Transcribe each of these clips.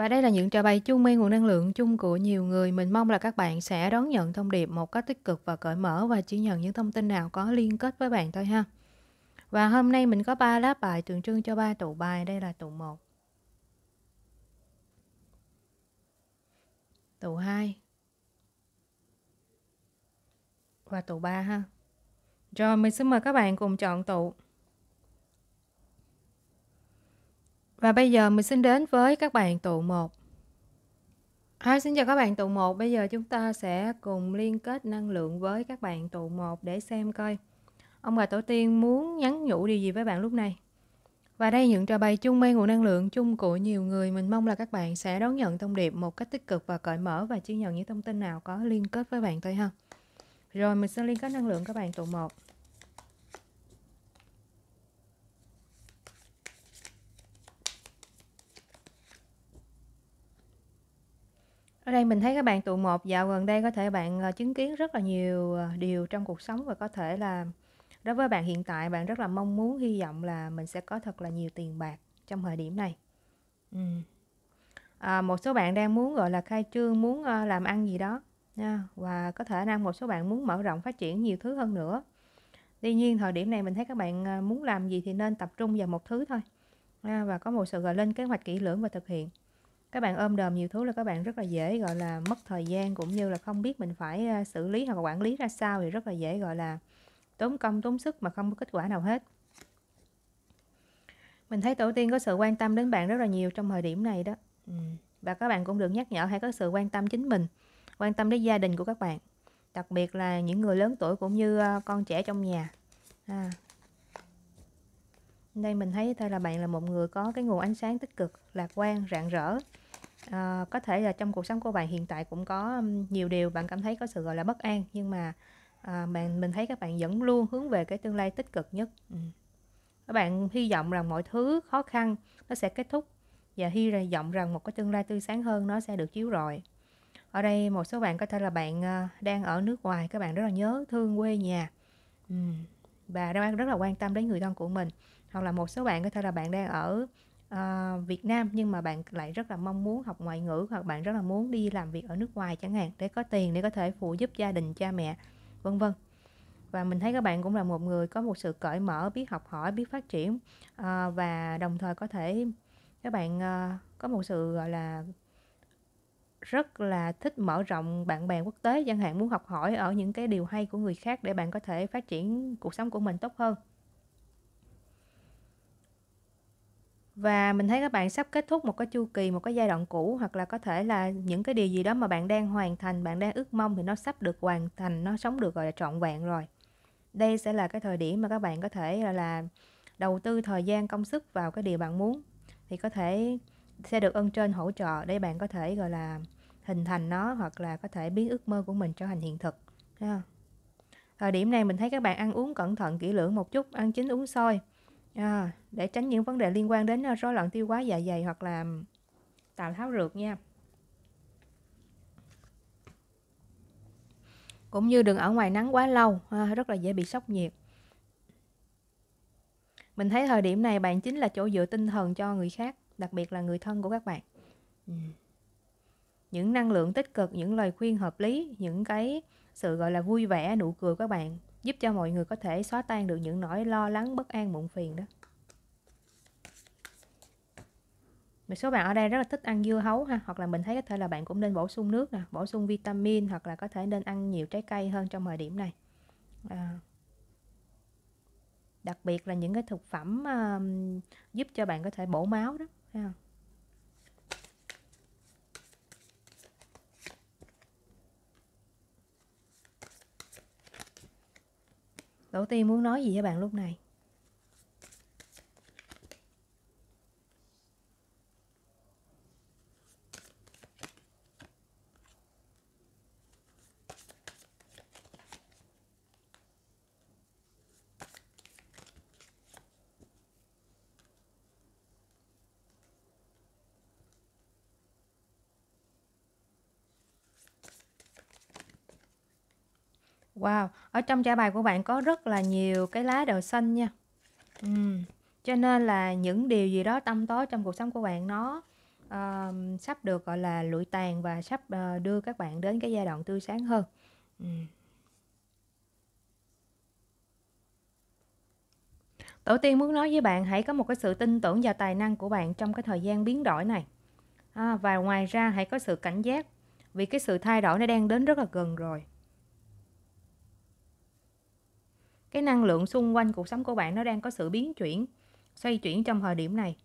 Và đây là những trò bày chung mang nguồn năng lượng chung của nhiều người. Mình mong là các bạn sẽ đón nhận thông điệp một cách tích cực và cởi mở và chỉ nhận những thông tin nào có liên kết với bạn thôi ha. Và hôm nay mình có 3 lá bài tượng trưng cho 3 tụ bài. Đây là tụ 1. Tụ 2. Và tụ 3 ha. Rồi mình xin mời các bạn cùng chọn tụ. Và bây giờ mình xin đến với các bạn tụ 1. À, xin chào các bạn tụ 1. Bây giờ chúng ta sẽ cùng liên kết năng lượng với các bạn tụ 1 để xem coi ông bà tổ tiên muốn nhắn nhủ điều gì với bạn lúc này. Và đây những trò bày chung mang nguồn năng lượng chung của nhiều người. Mình mong là các bạn sẽ đón nhận thông điệp một cách tích cực và cởi mở và chỉ nhận những thông tin nào có liên kết với bạn thôi ha. Rồi mình sẽ liên kết năng lượng các bạn tụ 1. Ở đây mình thấy các bạn tụ một dạo gần đây có thể bạn, ờ, chứng kiến rất là nhiều, ờ, điều trong cuộc sống và có thể là đối với bạn hiện tại bạn rất là mong muốn, hy vọng là mình sẽ có thật là nhiều tiền bạc trong thời điểm này. Ừm. Ờ, một số bạn đang muốn, gọi là, khai trương, muốn, ờ, làm ăn gì đó nha, và có thể đang một số bạn muốn mở rộng phát triển nhiều thứ hơn nữa. Tuy nhiên thời điểm này mình thấy các bạn, muốn làm gì thì nên tập trung vào một thứ thôi, a, và có một sự, gọi lên kế hoạch kỹ lưỡng và thực hiện các bạn ôm đồm nhiều thứ là các bạn rất là dễ gọi là mất thời gian cũng như là không biết mình phải xử lý hoặc quản lý ra sao thì rất là dễ gọi là tốn công tốn sức mà không có kết quả nào hết mình thấy tổ tiên có sự quan tâm đến bạn rất là nhiều trong thời điểm này đó ừ, và các bạn cũng được nhắc nhở hay có sự quan tâm chính mình quan tâm đến gia đình của các bạn đặc biệt là những người lớn tuổi cũng như con trẻ trong nhà à. đây mình thấy thôi là bạn là một người có cái nguồn ánh sáng tích cực lạc quan rạng rỡ à, có thể là trong cuộc sống của bạn hiện tại cũng có nhiều điều bạn cảm thấy có sự gọi là bất an nhưng mà à, bạn mình thấy các bạn vẫn luôn hướng về cái tương lai tích cực nhất ừ. các bạn hy vọng rằng mọi thứ khó khăn nó sẽ kết thúc và hy vọng rằng một cái tương lai tươi sáng hơn nó sẽ được chiếu rọi ở đây một số bạn có thể là bạn ờ, đang ở nước ngoài các bạn rất là nhớ thương quê nhà ừ. và đang rất là quan tâm đến người thân của mình hoặc là một số bạn có thể là bạn đang ở uh, Việt Nam nhưng mà bạn lại rất là mong muốn học ngoại ngữ hoặc bạn rất là muốn đi làm việc ở nước ngoài chẳng hạn để có tiền để có thể phụ giúp gia đình cha mẹ vân vân và mình thấy các bạn cũng là một người có một sự cởi mở biết học hỏi biết phát triển uh, và đồng thời có thể các bạn uh, có một sự gọi là rất là thích mở rộng bạn bè quốc tế chẳng hạn muốn học hỏi ở những cái điều hay của người khác để bạn có thể phát triển cuộc sống của mình tốt hơn và mình thấy các bạn sắp kết thúc một cái chu kỳ một cái giai đoạn cũ hoặc là có thể là những cái điều gì đó mà bạn đang hoàn thành bạn đang ước mong thì nó sắp được hoàn thành nó sống được gọi là trọn vẹn rồi đây sẽ là cái thời điểm mà các bạn có thể là, là đầu tư thời gian công sức vào cái điều bạn muốn thì có thể sẽ được ơn trên hỗ trợ để bạn có thể gọi là hình thành nó hoặc là có thể biến ước mơ của mình trở thành hiện thực ha. thời điểm này mình thấy các bạn ăn uống cẩn thận kỹ lưỡng một chút ăn chín uống sôi à, để tránh những vấn đề liên quan đến ờ, rối loạn tiêu hóa dạ dày hoặc là tào tháo rượt nha cũng như đừng ở ngoài nắng quá lâu à, rất là dễ bị sốc nhiệt mình thấy thời điểm này bạn chính là chỗ dựa tinh thần cho người khác đặc biệt là người thân của các bạn ừ. những năng lượng tích cực những lời khuyên hợp lý những cái sự gọi là vui vẻ nụ cười của các bạn giúp cho mọi người có thể xóa tan được những nỗi lo lắng bất an mụn phiền đó một số bạn ở đây rất là thích ăn dưa hấu ha hoặc là mình thấy có thể là bạn cũng nên bổ sung nước nè bổ sung vitamin hoặc là có thể nên ăn nhiều trái cây hơn trong thời điểm này à. đặc biệt là những cái thực phẩm uh, giúp cho bạn có thể bổ máu đó ha đầu tiên muốn nói gì với bạn lúc này? Wow, ở trong trả bài của bạn có rất là nhiều cái lá đậu xanh nha. Uhm. Cho nên là những điều gì đó tâm tối trong cuộc sống của bạn nó uh, sắp được gọi là lụi tàn và sắp uh, đưa các bạn đến cái giai đoạn tươi sáng hơn. Uhm. Tổ tiên muốn nói với bạn hãy có một cái sự tin tưởng vào tài năng của bạn trong cái thời gian biến đổi này. À, và ngoài ra hãy có sự cảnh giác vì cái sự thay đổi nó đang đến rất là gần rồi. cái năng lượng xung quanh cuộc sống của bạn nó đang có sự biến chuyển xoay chuyển trong thời điểm này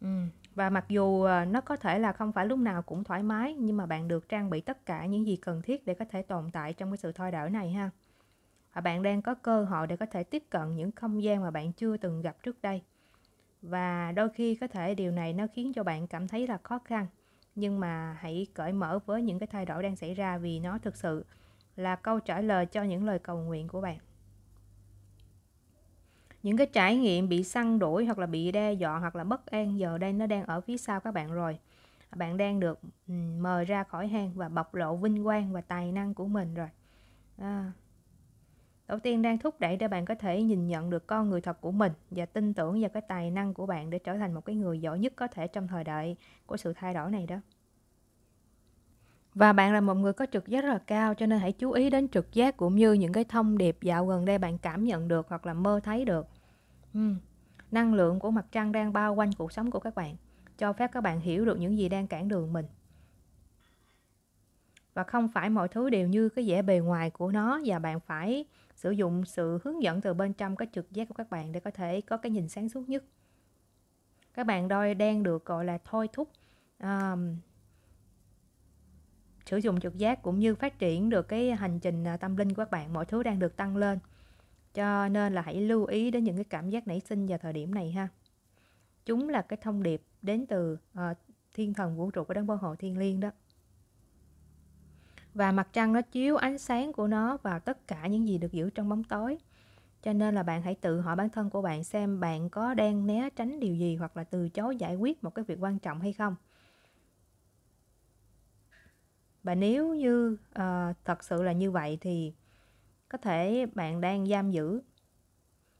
ừ, và mặc dù ờ, nó có thể là không phải lúc nào cũng thoải mái nhưng mà bạn được trang bị tất cả những gì cần thiết để có thể tồn tại trong cái sự thay đổi này ha và bạn đang có cơ hội để có thể tiếp cận những không gian mà bạn chưa từng gặp trước đây và đôi khi có thể điều này nó khiến cho bạn cảm thấy là khó khăn nhưng mà hãy cởi mở với những cái thay đổi đang xảy ra vì nó thực sự là câu trả lời cho những lời cầu nguyện của bạn những cái trải nghiệm bị săn đuổi hoặc là bị đe dọa hoặc là bất an giờ đây nó đang ở phía sau các bạn rồi bạn đang được mời ra khỏi hang và bộc lộ vinh quang và tài năng của mình rồi à. đầu tiên đang thúc đẩy để bạn có thể nhìn nhận được con người thật của mình và tin tưởng vào cái tài năng của bạn để trở thành một cái người giỏi nhất có thể trong thời đại của sự thay đổi này đó và bạn là một người có trực giác rất là cao cho nên hãy chú ý đến trực giác cũng như những cái thông điệp dạo gần đây bạn cảm nhận được hoặc là mơ thấy được Ừ. Năng lượng của mặt trăng đang bao quanh cuộc sống của các bạn, cho phép các bạn hiểu được những gì đang cản đường mình. Và không phải mọi thứ đều như cái vẻ bề ngoài của nó và bạn phải sử dụng sự hướng dẫn từ bên trong cái trực giác của các bạn để có thể có cái nhìn sáng suốt nhất. Các bạn đôi đang được gọi là thôi thúc um, sử dụng trực giác cũng như phát triển được cái hành trình à, tâm linh của các bạn, mọi thứ đang được tăng lên cho nên là hãy lưu ý đến những cái cảm giác nảy sinh vào thời điểm này ha chúng là cái thông điệp đến từ uh, thiên thần vũ trụ của đấng bảo hộ thiên liêng đó và mặt trăng nó chiếu ánh sáng của nó vào tất cả những gì được giữ trong bóng tối cho nên là bạn hãy tự hỏi bản thân của bạn xem bạn có đang né tránh điều gì hoặc là từ chối giải quyết một cái việc quan trọng hay không và nếu như uh, thật sự là như vậy thì có thể bạn đang giam giữ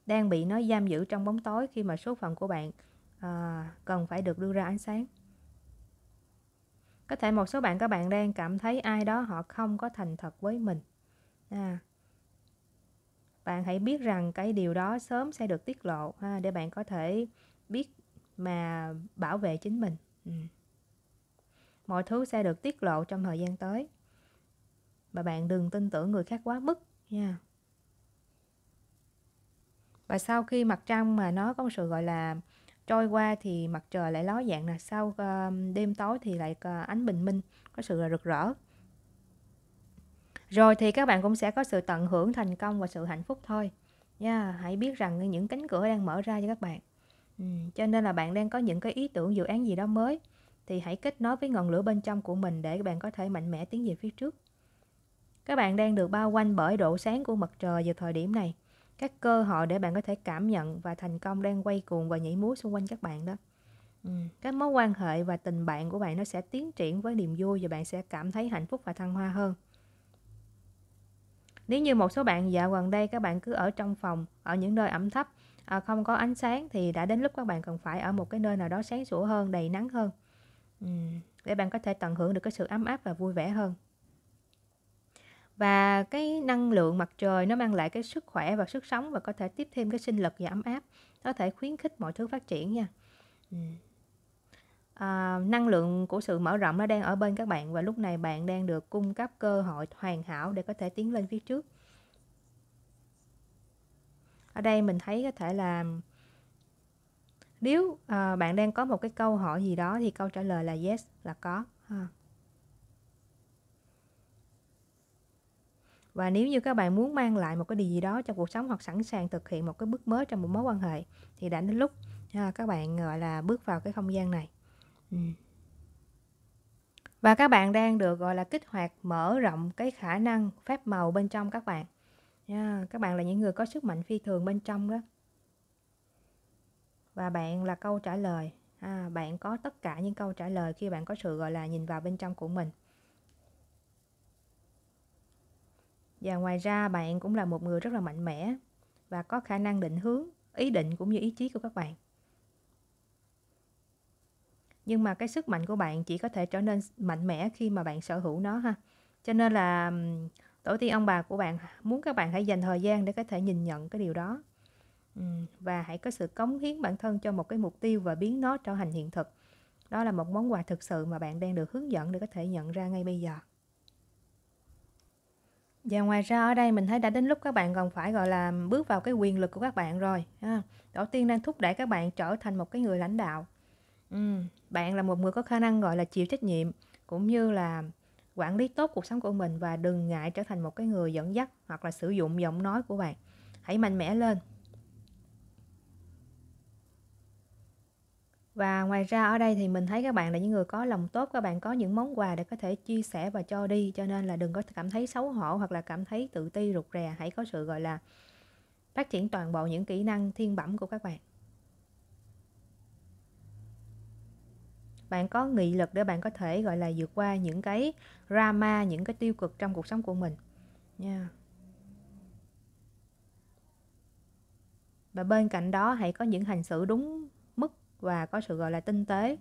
đang bị nó giam giữ trong bóng tối khi mà số phận của bạn à, cần phải được đưa ra ánh sáng có thể một số bạn các bạn đang cảm thấy ai đó họ không có thành thật với mình à, bạn hãy biết rằng cái điều đó sớm sẽ được tiết lộ ha, à, để bạn có thể biết mà bảo vệ chính mình ừ. mọi thứ sẽ được tiết lộ trong thời gian tới và bạn đừng tin tưởng người khác quá mức nha dạ. và sau khi mặt trăng mà nó có một sự gọi là trôi qua thì mặt trời lại ló dạng là sau ờ, đêm tối thì lại ờ, ánh bình minh có sự ờ, rực rỡ rồi thì các bạn cũng sẽ có sự tận hưởng thành công và sự hạnh phúc thôi nha dạ, hãy biết rằng những cánh cửa đang mở ra cho các bạn cho nên là bạn đang có những cái ý tưởng dự án gì đó mới thì hãy kết nối với ngọn lửa bên trong của mình để bạn có thể mạnh mẽ tiến về phía trước các bạn đang được bao quanh bởi độ sáng của mặt trời vào thời điểm này. Các cơ hội để bạn có thể cảm nhận và thành công đang quay cuồng và nhảy múa xung quanh các bạn đó. Ừ. Các mối quan hệ và tình bạn của bạn nó sẽ tiến triển với niềm vui và bạn sẽ cảm thấy hạnh phúc và thăng hoa hơn. Nếu như một số bạn dạo gần đây các bạn cứ ở trong phòng, ở những nơi ẩm thấp, à, không có ánh sáng thì đã đến lúc các bạn cần phải ở một cái nơi nào đó sáng sủa hơn, đầy nắng hơn. Ừ. Để bạn có thể tận hưởng được cái sự ấm áp và vui vẻ hơn và cái năng lượng mặt trời nó mang lại cái sức khỏe và sức sống và có thể tiếp thêm cái sinh lực và ấm áp có thể khuyến khích mọi thứ phát triển nha ừ. à, năng lượng của sự mở rộng nó đang ở bên các bạn và lúc này bạn đang được cung cấp cơ hội hoàn hảo để có thể tiến lên phía trước ở đây mình thấy có thể là nếu à, bạn đang có một cái câu hỏi gì đó thì câu trả lời là yes là có ha. và nếu như các bạn muốn mang lại một cái điều gì đó cho cuộc sống hoặc sẵn sàng thực hiện một cái bước mới trong một mối quan hệ thì đã đến lúc à, các bạn gọi là bước vào cái không gian này và các bạn đang được gọi là kích hoạt mở rộng cái khả năng phép màu bên trong các bạn yeah, à, các bạn là những người có sức mạnh phi thường bên trong đó và bạn là câu trả lời à, bạn có tất cả những câu trả lời khi bạn có sự gọi là nhìn vào bên trong của mình Và ngoài ra bạn cũng là một người rất là mạnh mẽ và có khả năng định hướng, ý định cũng như ý chí của các bạn. Nhưng mà cái sức mạnh của bạn chỉ có thể trở nên mạnh mẽ khi mà bạn sở hữu nó ha. Cho nên là tổ tiên ông bà của bạn muốn các bạn hãy dành thời gian để có thể nhìn nhận cái điều đó. Và hãy có sự cống hiến bản thân cho một cái mục tiêu và biến nó trở thành hiện thực. Đó là một món quà thực sự mà bạn đang được hướng dẫn để có thể nhận ra ngay bây giờ. Và ngoài ra ở đây mình thấy đã đến lúc các bạn còn phải gọi là bước vào cái quyền lực của các bạn rồi. Ha. Tổ tiên đang thúc đẩy các bạn trở thành một cái người lãnh đạo. Ừ, bạn là một người có khả năng gọi là chịu trách nhiệm cũng như là quản lý tốt cuộc sống của mình và đừng ngại trở thành một cái người dẫn dắt hoặc là sử dụng giọng nói của bạn. Hãy mạnh mẽ lên và ngoài ra ở đây thì mình thấy các bạn là những người có lòng tốt các bạn có những món quà để có thể chia sẻ và cho đi cho nên là đừng có cảm thấy xấu hổ hoặc là cảm thấy tự ti rụt rè hãy có sự gọi là phát triển toàn bộ những kỹ năng thiên bẩm của các bạn bạn có nghị lực để bạn có thể gọi là vượt qua những cái drama những cái tiêu cực trong cuộc sống của mình nha yeah. và bên cạnh đó hãy có những hành xử đúng và có sự gọi là tinh tế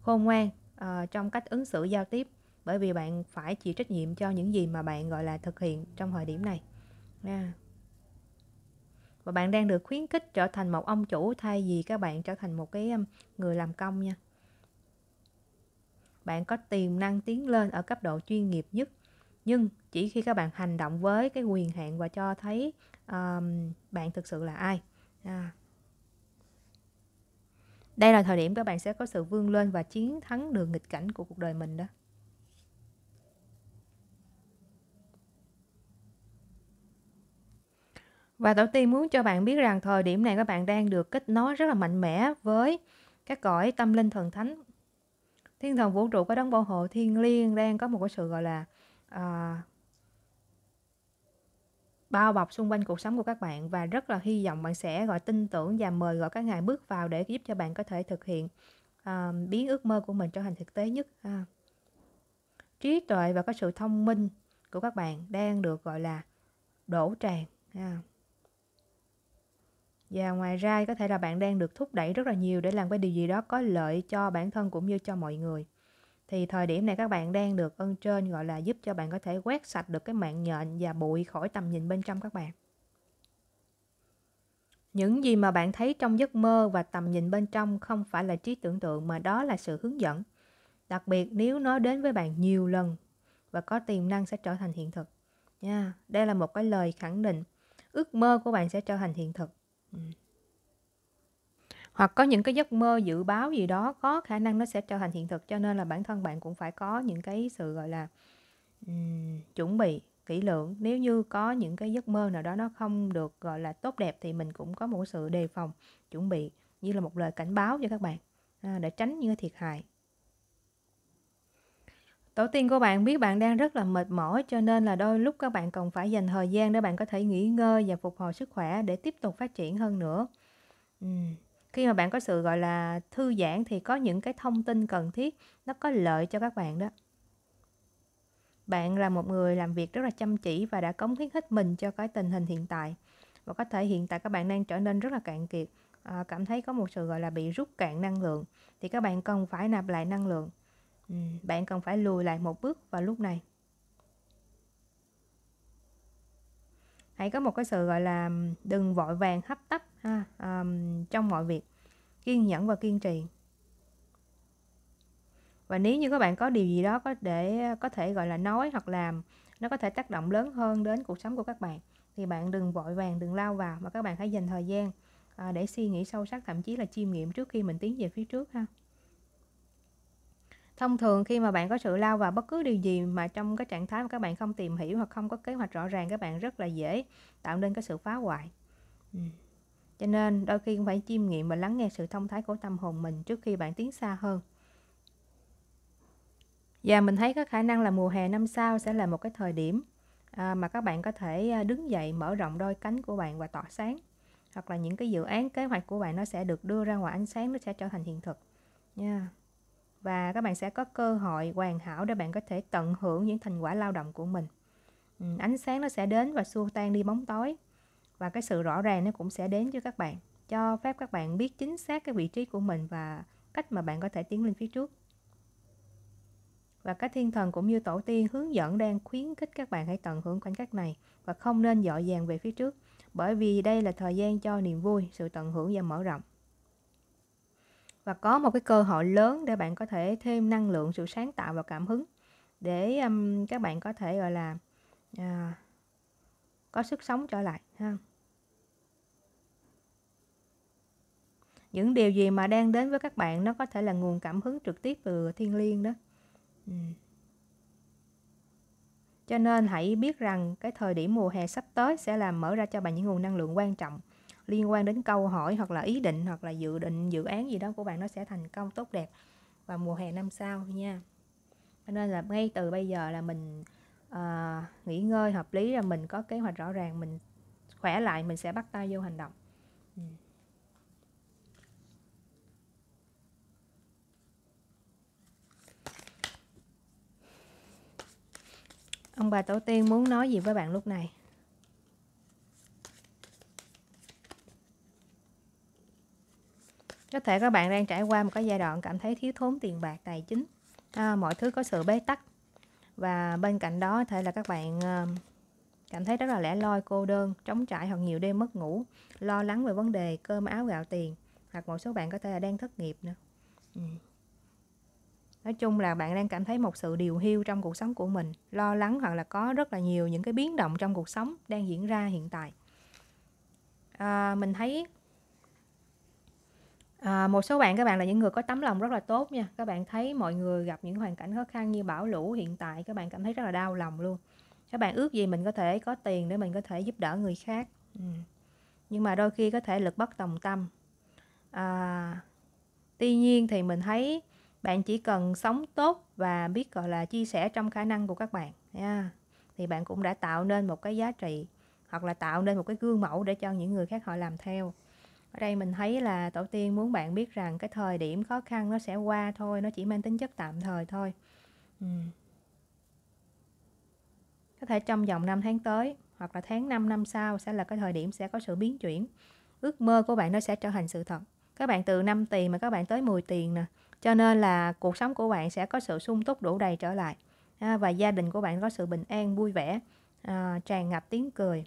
khôn ngoan uh, trong cách ứng xử giao tiếp bởi vì bạn phải chịu trách nhiệm cho những gì mà bạn gọi là thực hiện trong thời điểm này yeah. và bạn đang được khuyến khích trở thành một ông chủ thay vì các bạn trở thành một cái người làm công nha bạn có tiềm năng tiến lên ở cấp độ chuyên nghiệp nhất nhưng chỉ khi các bạn hành động với cái quyền hạn và cho thấy um, bạn thực sự là ai à, đây là thời điểm các bạn sẽ có sự vươn lên và chiến thắng được nghịch cảnh của cuộc đời mình đó Và tổ tiên muốn cho bạn biết rằng thời điểm này các bạn đang được kết nối rất là mạnh mẽ với các cõi tâm linh thần thánh. Thiên thần vũ trụ có đấng bảo hộ thiên liêng đang có một cái sự gọi là à, bao bọc xung quanh cuộc sống của các bạn và rất là hy vọng bạn sẽ gọi tin tưởng và mời gọi các ngài bước vào để giúp cho bạn có thể thực hiện à, biến ước mơ của mình trở thành thực tế nhất à. trí tuệ và có sự thông minh của các bạn đang được gọi là đổ tràn à. và ngoài ra có thể là bạn đang được thúc đẩy rất là nhiều để làm cái điều gì đó có lợi cho bản thân cũng như cho mọi người thì thời điểm này các bạn đang được ơn trên gọi là giúp cho bạn có thể quét sạch được cái mạng nhện và bụi khỏi tầm nhìn bên trong các bạn. Những gì mà bạn thấy trong giấc mơ và tầm nhìn bên trong không phải là trí tưởng tượng mà đó là sự hướng dẫn. Đặc biệt nếu nó đến với bạn nhiều lần và có tiềm năng sẽ trở thành hiện thực. Nha, yeah, đây là một cái lời khẳng định ước mơ của bạn sẽ trở thành hiện thực. Ừ hoặc có những cái giấc mơ dự báo gì đó có khả năng nó sẽ trở thành hiện thực cho nên là bản thân bạn cũng phải có những cái sự gọi là um, chuẩn bị kỹ lưỡng nếu như có những cái giấc mơ nào đó nó không được gọi là tốt đẹp thì mình cũng có một sự đề phòng chuẩn bị như là một lời cảnh báo cho các bạn à, để tránh những cái thiệt hại tổ tiên của bạn biết bạn đang rất là mệt mỏi cho nên là đôi lúc các bạn cần phải dành thời gian để bạn có thể nghỉ ngơi và phục hồi sức khỏe để tiếp tục phát triển hơn nữa uhm, khi mà bạn có sự gọi là thư giãn thì có những cái thông tin cần thiết nó có lợi cho các bạn đó bạn là một người làm việc rất là chăm chỉ và đã cống hiến hết mình cho cái tình hình hiện tại và có thể hiện tại các bạn đang trở nên rất là cạn kiệt à, cảm thấy có một sự gọi là bị rút cạn năng lượng thì các bạn cần phải nạp lại năng lượng ừ, bạn cần phải lùi lại một bước vào lúc này hãy có một cái sự gọi là đừng vội vàng hấp tấp ha, um, trong mọi việc kiên nhẫn và kiên trì và nếu như các bạn có điều gì đó có để có thể gọi là nói hoặc làm nó có thể tác động lớn hơn đến cuộc sống của các bạn thì bạn đừng vội vàng đừng lao vào mà các bạn hãy dành thời gian à, để suy nghĩ sâu sắc thậm chí là chiêm nghiệm trước khi mình tiến về phía trước ha thông thường khi mà bạn có sự lao vào bất cứ điều gì mà trong cái trạng thái mà các bạn không tìm hiểu hoặc không có kế hoạch rõ ràng các bạn rất là dễ tạo nên cái sự phá hoại ừ. Cho nên đôi khi cũng phải chiêm nghiệm và lắng nghe sự thông thái của tâm hồn mình trước khi bạn tiến xa hơn. Và mình thấy có khả năng là mùa hè năm sau sẽ là một cái thời điểm à, mà các bạn có thể à, đứng dậy mở rộng đôi cánh của bạn và tỏa sáng hoặc là những cái dự án kế hoạch của bạn nó sẽ được đưa ra ngoài ánh sáng nó sẽ trở thành hiện thực nha yeah. và các bạn sẽ có cơ hội hoàn hảo để bạn có thể tận hưởng những thành quả lao động của mình ừ, ánh sáng nó sẽ đến và xua tan đi bóng tối và cái sự rõ ràng nó cũng sẽ đến cho các bạn cho phép các bạn biết chính xác cái vị trí của mình và cách mà bạn có thể tiến lên phía trước và các thiên thần cũng như tổ tiên hướng dẫn đang khuyến khích các bạn hãy tận hưởng khoảnh khắc này và không nên dội dàng về phía trước bởi vì đây là thời gian cho niềm vui, sự tận hưởng và mở rộng. Và có một cái cơ hội lớn để bạn có thể thêm năng lượng, sự sáng tạo và cảm hứng để um, các bạn có thể gọi là uh, có sức sống trở lại ha. những điều gì mà đang đến với các bạn nó có thể là nguồn cảm hứng trực tiếp từ thiên liêng đó ừ. cho nên hãy biết rằng cái thời điểm mùa hè sắp tới sẽ làm mở ra cho bạn những nguồn năng lượng quan trọng liên quan đến câu hỏi hoặc là ý định hoặc là dự định dự án gì đó của bạn nó sẽ thành công tốt đẹp vào mùa hè năm sau nha cho nên là ngay từ bây giờ là mình à, nghỉ ngơi hợp lý là mình có kế hoạch rõ ràng mình khỏe lại mình sẽ bắt tay vô hành động ông bà tổ tiên muốn nói gì với bạn lúc này có thể các bạn đang trải qua một cái giai đoạn cảm thấy thiếu thốn tiền bạc tài chính à, mọi thứ có sự bế tắc và bên cạnh đó thể là các bạn ờ, cảm thấy rất là lẻ loi cô đơn trống trải hoặc nhiều đêm mất ngủ lo lắng về vấn đề cơm áo gạo tiền hoặc một số bạn có thể là đang thất nghiệp nữa ừ nói chung là bạn đang cảm thấy một sự điều hiu trong cuộc sống của mình lo lắng hoặc là có rất là nhiều những cái biến động trong cuộc sống đang diễn ra hiện tại à, mình thấy À, một số bạn các bạn là những người có tấm lòng rất là tốt nha các bạn thấy mọi người gặp những hoàn cảnh khó khăn như bão lũ hiện tại các bạn cảm thấy rất là đau lòng luôn các bạn ước gì mình có thể có tiền để mình có thể giúp đỡ người khác ừ. nhưng mà đôi khi có thể lực bất tòng tâm à, tuy nhiên thì mình thấy bạn chỉ cần sống tốt và biết gọi là chia sẻ trong khả năng của các bạn nha thì bạn cũng đã tạo nên một cái giá trị hoặc là tạo nên một cái gương mẫu để cho những người khác họ làm theo ở đây mình thấy là tổ tiên muốn bạn biết rằng cái thời điểm khó khăn nó sẽ qua thôi nó chỉ mang tính chất tạm thời thôi ừ. có thể trong vòng 5 tháng tới hoặc là tháng 5 năm sau sẽ là cái thời điểm sẽ có sự biến chuyển ước mơ của bạn nó sẽ trở thành sự thật các bạn từ 5 tiền mà các bạn tới 10 tiền nè cho nên là cuộc sống của bạn sẽ có sự sung túc đủ đầy trở lại à, và gia đình của bạn có sự bình an vui vẻ à, tràn ngập tiếng cười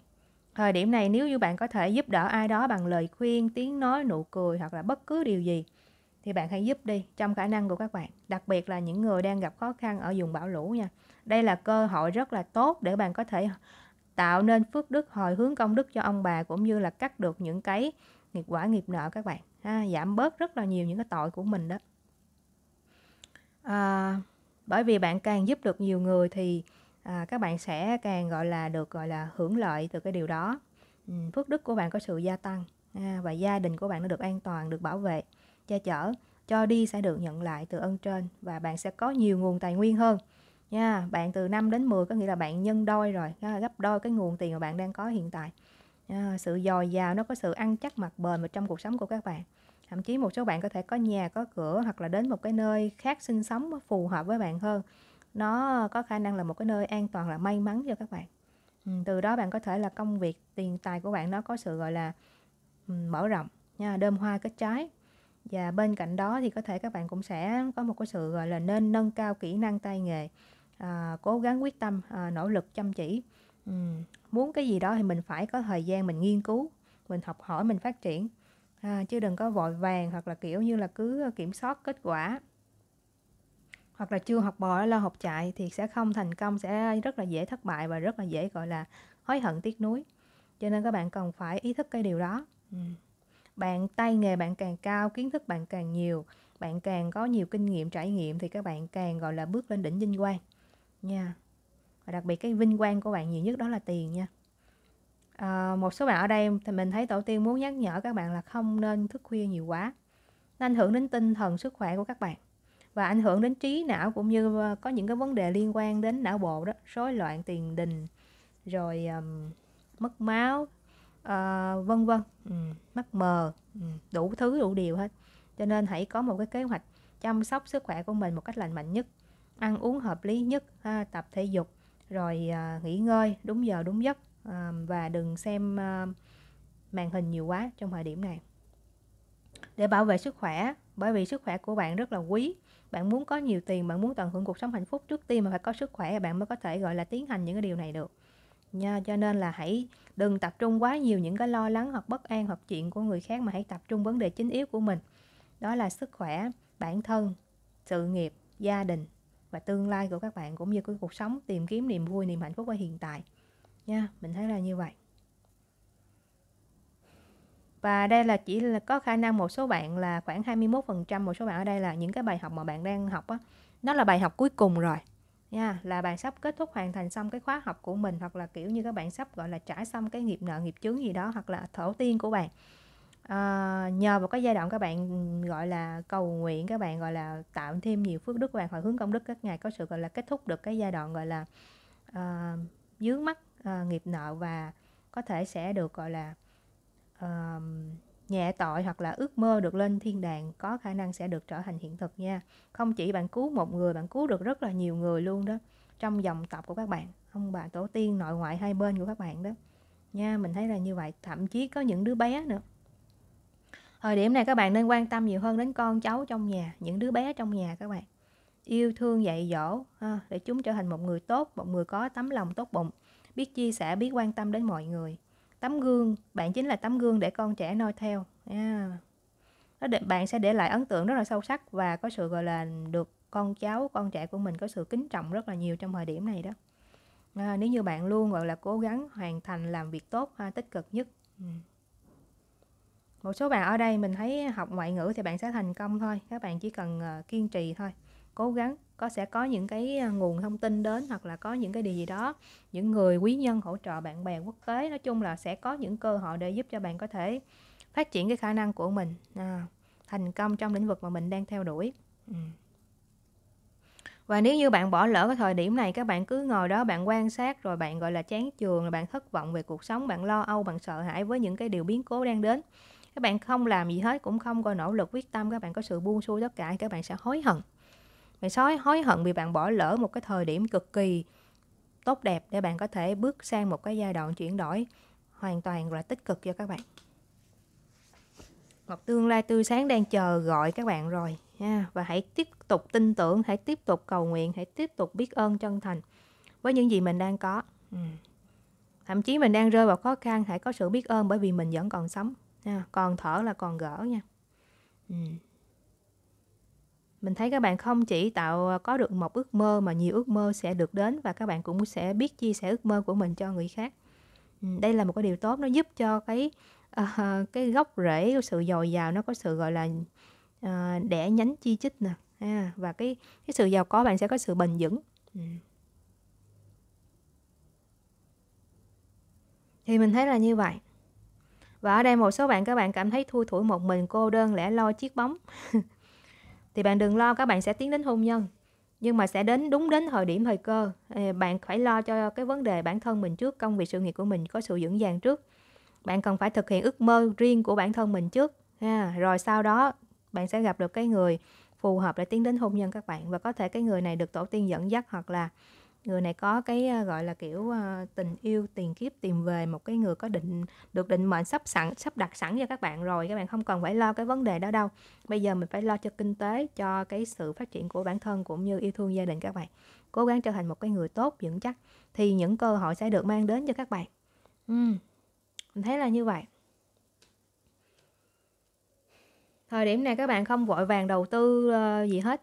thời điểm này nếu như bạn có thể giúp đỡ ai đó bằng lời khuyên tiếng nói nụ cười hoặc là bất cứ điều gì thì bạn hãy giúp đi trong khả năng của các bạn đặc biệt là những người đang gặp khó khăn ở vùng bão lũ nha đây là cơ hội rất là tốt để bạn có thể tạo nên phước đức hồi hướng công đức cho ông bà cũng như là cắt được những cái nghiệp quả nghiệp nợ các bạn ha, à, giảm bớt rất là nhiều những cái tội của mình đó à, bởi vì bạn càng giúp được nhiều người thì à, các bạn sẽ càng gọi là được gọi là hưởng lợi từ cái điều đó ừ, phước đức của bạn có sự gia tăng à, và gia đình của bạn nó được an toàn được bảo vệ che chở cho đi sẽ được nhận lại từ ân trên và bạn sẽ có nhiều nguồn tài nguyên hơn nha bạn từ 5 đến 10 có nghĩa là bạn nhân đôi rồi à, gấp đôi cái nguồn tiền mà bạn đang có hiện tại à, sự dồi dào nó có sự ăn chắc mặt bền vào trong cuộc sống của các bạn thậm chí một số bạn có thể có nhà có cửa hoặc là đến một cái nơi khác sinh sống phù hợp với bạn hơn nó có khả năng là một cái nơi an toàn là may mắn cho các bạn từ đó bạn có thể là công việc tiền tài của bạn nó có sự gọi là mở rộng nha đơm hoa kết trái và bên cạnh đó thì có thể các bạn cũng sẽ có một cái sự gọi là nên nâng cao kỹ năng tay nghề à, cố gắng quyết tâm à, nỗ lực chăm chỉ ừ, muốn cái gì đó thì mình phải có thời gian mình nghiên cứu mình học hỏi mình phát triển à, chứ đừng có vội vàng hoặc là kiểu như là cứ ờ, kiểm soát kết quả hoặc là chưa học bò lo học chạy thì sẽ không thành công sẽ rất là dễ thất bại và rất là dễ gọi là hối hận tiếc nuối cho nên các bạn cần phải ý thức cái điều đó ừ. bạn tay nghề bạn càng cao kiến thức bạn càng nhiều bạn càng có nhiều kinh nghiệm trải nghiệm thì các bạn càng gọi là bước lên đỉnh vinh quang nha và đặc biệt cái vinh quang của bạn nhiều nhất đó là tiền nha à, một số bạn ở đây thì mình thấy tổ tiên muốn nhắc nhở các bạn là không nên thức khuya nhiều quá nó ảnh hưởng đến tinh thần sức khỏe của các bạn và ảnh hưởng đến trí não cũng như ờ, có những cái vấn đề liên quan đến não bộ đó rối loạn tiền đình rồi um, mất máu uh, vân vân ừ, mắt mờ ừ, đủ thứ đủ điều hết cho nên hãy có một cái kế hoạch chăm sóc sức khỏe của mình một cách lành mạnh nhất ăn uống hợp lý nhất ha, tập thể dục rồi uh, nghỉ ngơi đúng giờ đúng giấc và đừng xem ờ, màn hình nhiều quá trong thời điểm này để bảo vệ sức khỏe bởi vì sức khỏe của bạn rất là quý bạn muốn có nhiều tiền bạn muốn tận hưởng cuộc sống hạnh phúc trước tiên mà phải có sức khỏe bạn mới có thể gọi là tiến hành những cái điều này được nha cho nên là hãy đừng tập trung quá nhiều những cái lo lắng hoặc bất an hoặc chuyện của người khác mà hãy tập trung vấn đề chính yếu của mình đó là sức khỏe bản thân sự nghiệp gia đình và tương lai của các bạn cũng như cái cuộc sống tìm kiếm niềm vui niềm hạnh phúc ở hiện tại nha mình thấy là như vậy và đây là chỉ là có khả năng một số bạn là khoảng 21% một số bạn ở đây là những cái bài học mà bạn đang học á nó là bài học cuối cùng rồi nha là bạn sắp kết thúc hoàn thành xong cái khóa học của mình hoặc là kiểu như các bạn sắp gọi là trả xong cái nghiệp nợ nghiệp chướng gì đó hoặc là thổ tiên của bạn à, nhờ vào cái giai đoạn các bạn gọi là cầu nguyện các bạn gọi là tạo thêm nhiều phước đức và hồi hướng công đức các ngài có sự gọi là kết thúc được cái giai đoạn gọi là à, dướng mắt uh, nghiệp nợ và có thể sẽ được gọi là uh, nhẹ tội hoặc là ước mơ được lên thiên đàng có khả năng sẽ được trở thành hiện thực nha không chỉ bạn cứu một người bạn cứu được rất là nhiều người luôn đó trong dòng tộc của các bạn ông bà tổ tiên nội ngoại hai bên của các bạn đó nha mình thấy là như vậy thậm chí có những đứa bé nữa thời điểm này các bạn nên quan tâm nhiều hơn đến con cháu trong nhà những đứa bé trong nhà các bạn yêu thương dạy dỗ ha, để chúng trở thành một người tốt một người có tấm lòng tốt bụng biết chia sẻ biết quan tâm đến mọi người tấm gương bạn chính là tấm gương để con trẻ noi theo yeah. nó bạn sẽ để lại ấn tượng rất là sâu sắc và có sự gọi là được con cháu con trẻ của mình có sự kính trọng rất là nhiều trong thời điểm này đó à, nếu như bạn luôn gọi là cố gắng hoàn thành làm việc tốt ha, tích cực nhất ừ. một số bạn ở đây mình thấy học ngoại ngữ thì bạn sẽ thành công thôi các bạn chỉ cần uh, kiên trì thôi cố gắng có sẽ có những cái à, nguồn thông tin đến hoặc là có những cái điều gì đó những người quý nhân hỗ trợ bạn bè quốc tế nói chung là sẽ có những cơ hội để giúp cho bạn có thể phát triển cái khả năng của mình à, thành công trong lĩnh vực mà mình đang theo đuổi ừ. và nếu như bạn bỏ lỡ cái thời điểm này các bạn cứ ngồi đó bạn quan sát rồi bạn gọi là chán trường rồi bạn thất vọng về cuộc sống bạn lo âu bạn sợ hãi với những cái điều biến cố đang đến các bạn không làm gì hết cũng không có nỗ lực quyết tâm các bạn có sự buông xuôi tất cả các bạn sẽ hối hận bạn sói hối hận vì bạn bỏ lỡ một cái thời điểm cực kỳ tốt đẹp để bạn có thể bước sang một cái giai đoạn chuyển đổi hoàn toàn là tích cực cho các bạn. Một tương lai tươi sáng đang chờ gọi các bạn rồi nha. Và hãy tiếp tục tin tưởng, hãy tiếp tục cầu nguyện, hãy tiếp tục biết ơn chân thành với những gì mình đang có. Ừ. Thậm chí mình đang rơi vào khó khăn, hãy có sự biết ơn bởi vì mình vẫn còn sống. Nha. Còn thở là còn gỡ nha. Ừ mình thấy các bạn không chỉ tạo ờ, có được một ước mơ mà nhiều ước mơ sẽ được đến và các bạn cũng sẽ biết chia sẻ ước mơ của mình cho người khác ừ, đây là một cái điều tốt nó giúp cho cái uh, cái gốc rễ của sự dồi dào nó có sự gọi là uh, đẻ nhánh chi chít nè à, và cái cái sự giàu có bạn sẽ có sự bền vững ừ. thì mình thấy là như vậy và ở đây một số bạn các bạn cảm thấy thui thủi một mình cô đơn lẻ lo chiếc bóng thì bạn đừng lo các bạn sẽ tiến đến hôn nhân nhưng mà sẽ đến đúng đến thời điểm thời cơ bạn phải lo cho cái vấn đề bản thân mình trước công việc sự nghiệp của mình có sự vững vàng trước bạn cần phải thực hiện ước mơ riêng của bản thân mình trước ha rồi sau đó bạn sẽ gặp được cái người phù hợp để tiến đến hôn nhân các bạn và có thể cái người này được tổ tiên dẫn dắt hoặc là người này có cái ờ, gọi là kiểu ờ, tình yêu tiền kiếp tìm về một cái người có định được định mệnh sắp sẵn sắp đặt sẵn cho các bạn rồi các bạn không cần phải lo cái vấn đề đó đâu bây giờ mình phải lo cho kinh tế cho cái sự phát triển của bản thân cũng như yêu thương gia đình các bạn cố gắng trở thành một cái người tốt vững chắc thì những cơ hội sẽ được mang đến cho các bạn ừ. mình thấy là như vậy thời điểm này các bạn không vội vàng đầu tư ờ, gì hết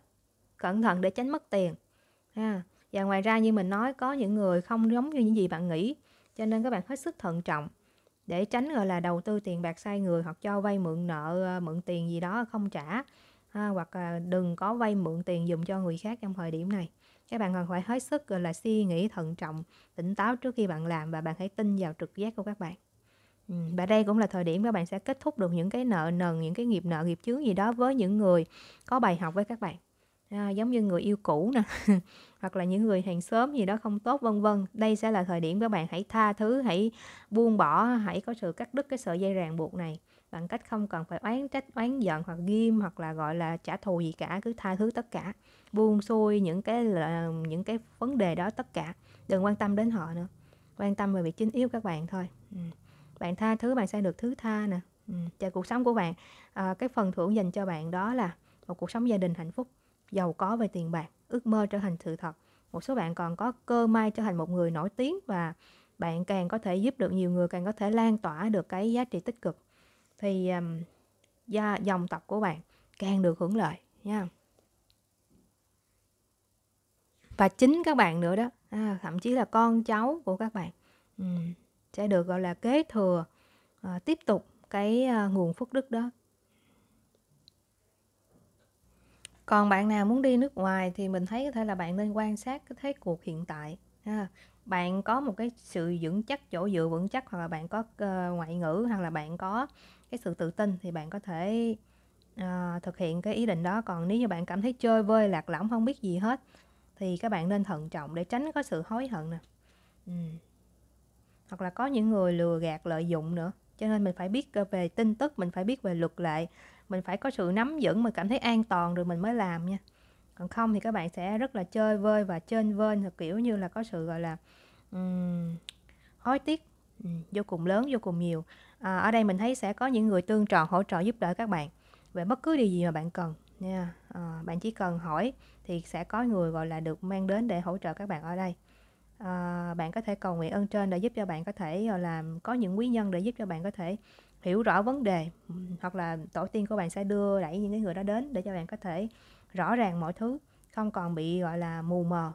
cẩn thận để tránh mất tiền ha và ngoài ra như mình nói có những người không giống như những gì bạn nghĩ cho nên các bạn hết sức thận trọng để tránh gọi là đầu tư tiền bạc sai người hoặc cho vay mượn nợ ờ, mượn tiền gì đó không trả ha, hoặc đừng có vay mượn tiền dùng cho người khác trong thời điểm này các bạn cần phải hết sức gọi là suy nghĩ thận trọng tỉnh táo trước khi bạn làm và bạn hãy tin vào trực giác của các bạn ừ, và đây cũng là thời điểm các bạn sẽ kết thúc được những cái nợ nần những cái nghiệp nợ nghiệp chướng gì đó với những người có bài học với các bạn à, giống như người yêu cũ nè hoặc là những người hàng xóm gì đó không tốt vân vân đây sẽ là thời điểm các bạn hãy tha thứ hãy buông bỏ hãy có sự cắt đứt cái sợi dây ràng buộc này bằng cách không cần phải oán trách oán giận hoặc ghim hoặc là gọi là trả thù gì cả cứ tha thứ tất cả buông xuôi những cái những cái vấn đề đó tất cả đừng quan tâm đến họ nữa quan tâm về việc chính yếu các bạn thôi ừ. bạn tha thứ bạn sẽ được thứ tha nè ừ, cho cuộc sống của bạn à, cái phần thưởng dành cho bạn đó là một cuộc sống gia đình hạnh phúc giàu có về tiền bạc, ước mơ trở thành sự thật. Một số bạn còn có cơ may trở thành một người nổi tiếng và bạn càng có thể giúp được nhiều người, càng có thể lan tỏa được cái giá trị tích cực thì um, gia, dòng tộc của bạn càng được hưởng lợi nha. Và chính các bạn nữa đó, à, thậm chí là con cháu của các bạn um, sẽ được gọi là kế thừa, uh, tiếp tục cái uh, nguồn phúc đức đó còn bạn nào muốn đi nước ngoài thì mình thấy có thể là bạn nên quan sát cái thế cuộc hiện tại ha bạn có một cái sự vững chắc chỗ dựa vững chắc hoặc là bạn có uh, ngoại ngữ hoặc là bạn có cái sự tự tin thì bạn có thể uh, thực hiện cái ý định đó còn nếu như bạn cảm thấy chơi vơi lạc lõng không biết gì hết thì các bạn nên thận trọng để tránh có sự hối hận nè ừ. hoặc là có những người lừa gạt lợi dụng nữa cho nên mình phải biết ờ, về tin tức mình phải biết về luật lệ mình phải có sự nắm vững mình cảm thấy an toàn rồi mình mới làm nha còn không thì các bạn sẽ rất là chơi vơi và trên vơi kiểu như là có sự gọi là um, hối tiếc um, vô cùng lớn vô cùng nhiều à, ở đây mình thấy sẽ có những người tương trợ hỗ trợ giúp đỡ các bạn về bất cứ điều gì mà bạn cần nha à, bạn chỉ cần hỏi thì sẽ có người gọi là được mang đến để hỗ trợ các bạn ở đây à, bạn có thể cầu nguyện ơn trên để giúp cho bạn có thể là có những quý nhân để giúp cho bạn có thể hiểu rõ vấn đề hoặc là tổ tiên của bạn sẽ đưa đẩy những cái người đó đến để cho bạn có thể rõ ràng mọi thứ không còn bị gọi là mù mờ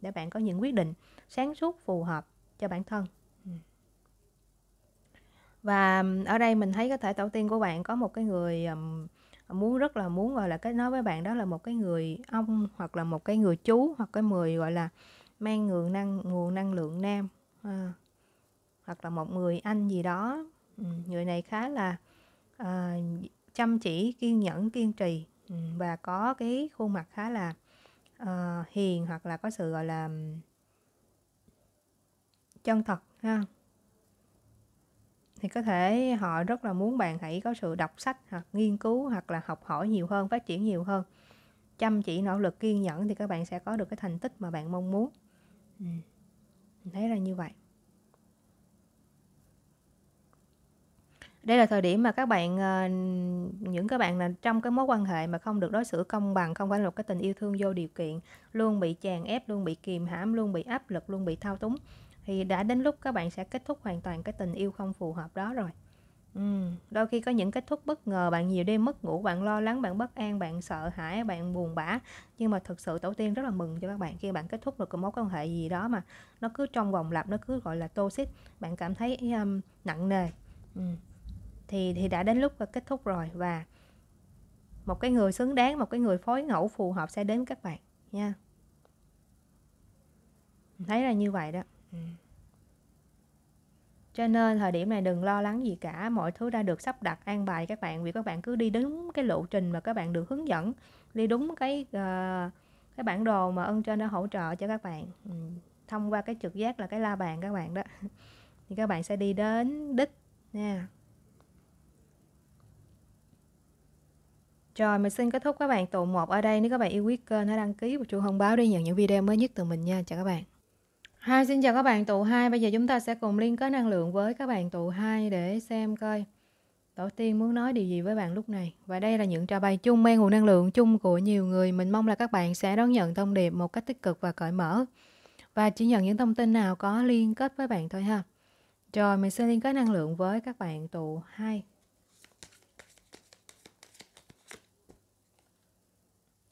để bạn có những quyết định sáng suốt phù hợp cho bản thân và ở đây mình thấy có thể tổ tiên của bạn có một cái người muốn rất là muốn gọi là kết nối với bạn đó là một cái người ông hoặc là một cái người chú hoặc cái người gọi là mang nguồn năng nguồn năng lượng nam à, hoặc là một người anh gì đó Ừ, người này khá là à, chăm chỉ kiên nhẫn kiên trì ừ, và có cái khuôn mặt khá là à, hiền hoặc là có sự gọi là chân thật ha thì có thể họ rất là muốn bạn hãy có sự đọc sách hoặc nghiên cứu hoặc là học hỏi nhiều hơn phát triển nhiều hơn chăm chỉ nỗ lực kiên nhẫn thì các bạn sẽ có được cái thành tích mà bạn mong muốn ừ. thấy là như vậy đây là thời điểm mà các bạn ờ, những các bạn là trong cái mối quan hệ mà không được đối xử công bằng không phải là một cái tình yêu thương vô điều kiện luôn bị chèn ép luôn bị kìm hãm luôn bị áp lực luôn bị thao túng thì đã đến lúc các bạn sẽ kết thúc hoàn toàn cái tình yêu không phù hợp đó rồi ừ. đôi khi có những kết thúc bất ngờ bạn nhiều đêm mất ngủ bạn lo lắng bạn bất an bạn sợ hãi bạn buồn bã nhưng mà thực sự tổ tiên rất là mừng cho các bạn khi bạn kết thúc được cái mối quan hệ gì đó mà nó cứ trong vòng lặp nó cứ gọi là tô xích bạn cảm thấy um, nặng nề ừ thì thì đã đến lúc kết thúc rồi và một cái người xứng đáng một cái người phối ngẫu phù hợp sẽ đến các bạn nha thấy là như vậy đó ừ. cho nên thời điểm này đừng lo lắng gì cả mọi thứ đã được sắp đặt an bài các bạn vì các bạn cứ đi đúng cái lộ trình mà các bạn được hướng dẫn đi đúng cái uh, cái bản đồ mà ân trên đã hỗ trợ cho các bạn ừ. thông qua cái trực giác là cái la bàn các bạn đó thì các bạn sẽ đi đến đích nha Rồi mình xin kết thúc các bạn tụ một ở đây. Nếu các bạn yêu quý kênh hãy đăng ký và chuông thông báo để nhận những video mới nhất từ mình nha. Chào các bạn. Hai xin chào các bạn tụ hai Bây giờ chúng ta sẽ cùng liên kết năng lượng với các bạn tụ hai để xem coi Tổ tiên muốn nói điều gì với bạn lúc này. Và đây là những trò bày chung mang nguồn năng lượng chung của nhiều người. Mình mong là các bạn sẽ đón nhận thông điệp một cách tích cực và cởi mở. Và chỉ nhận những thông tin nào có liên kết với bạn thôi ha. Rồi mình sẽ liên kết năng lượng với các bạn tụ 2.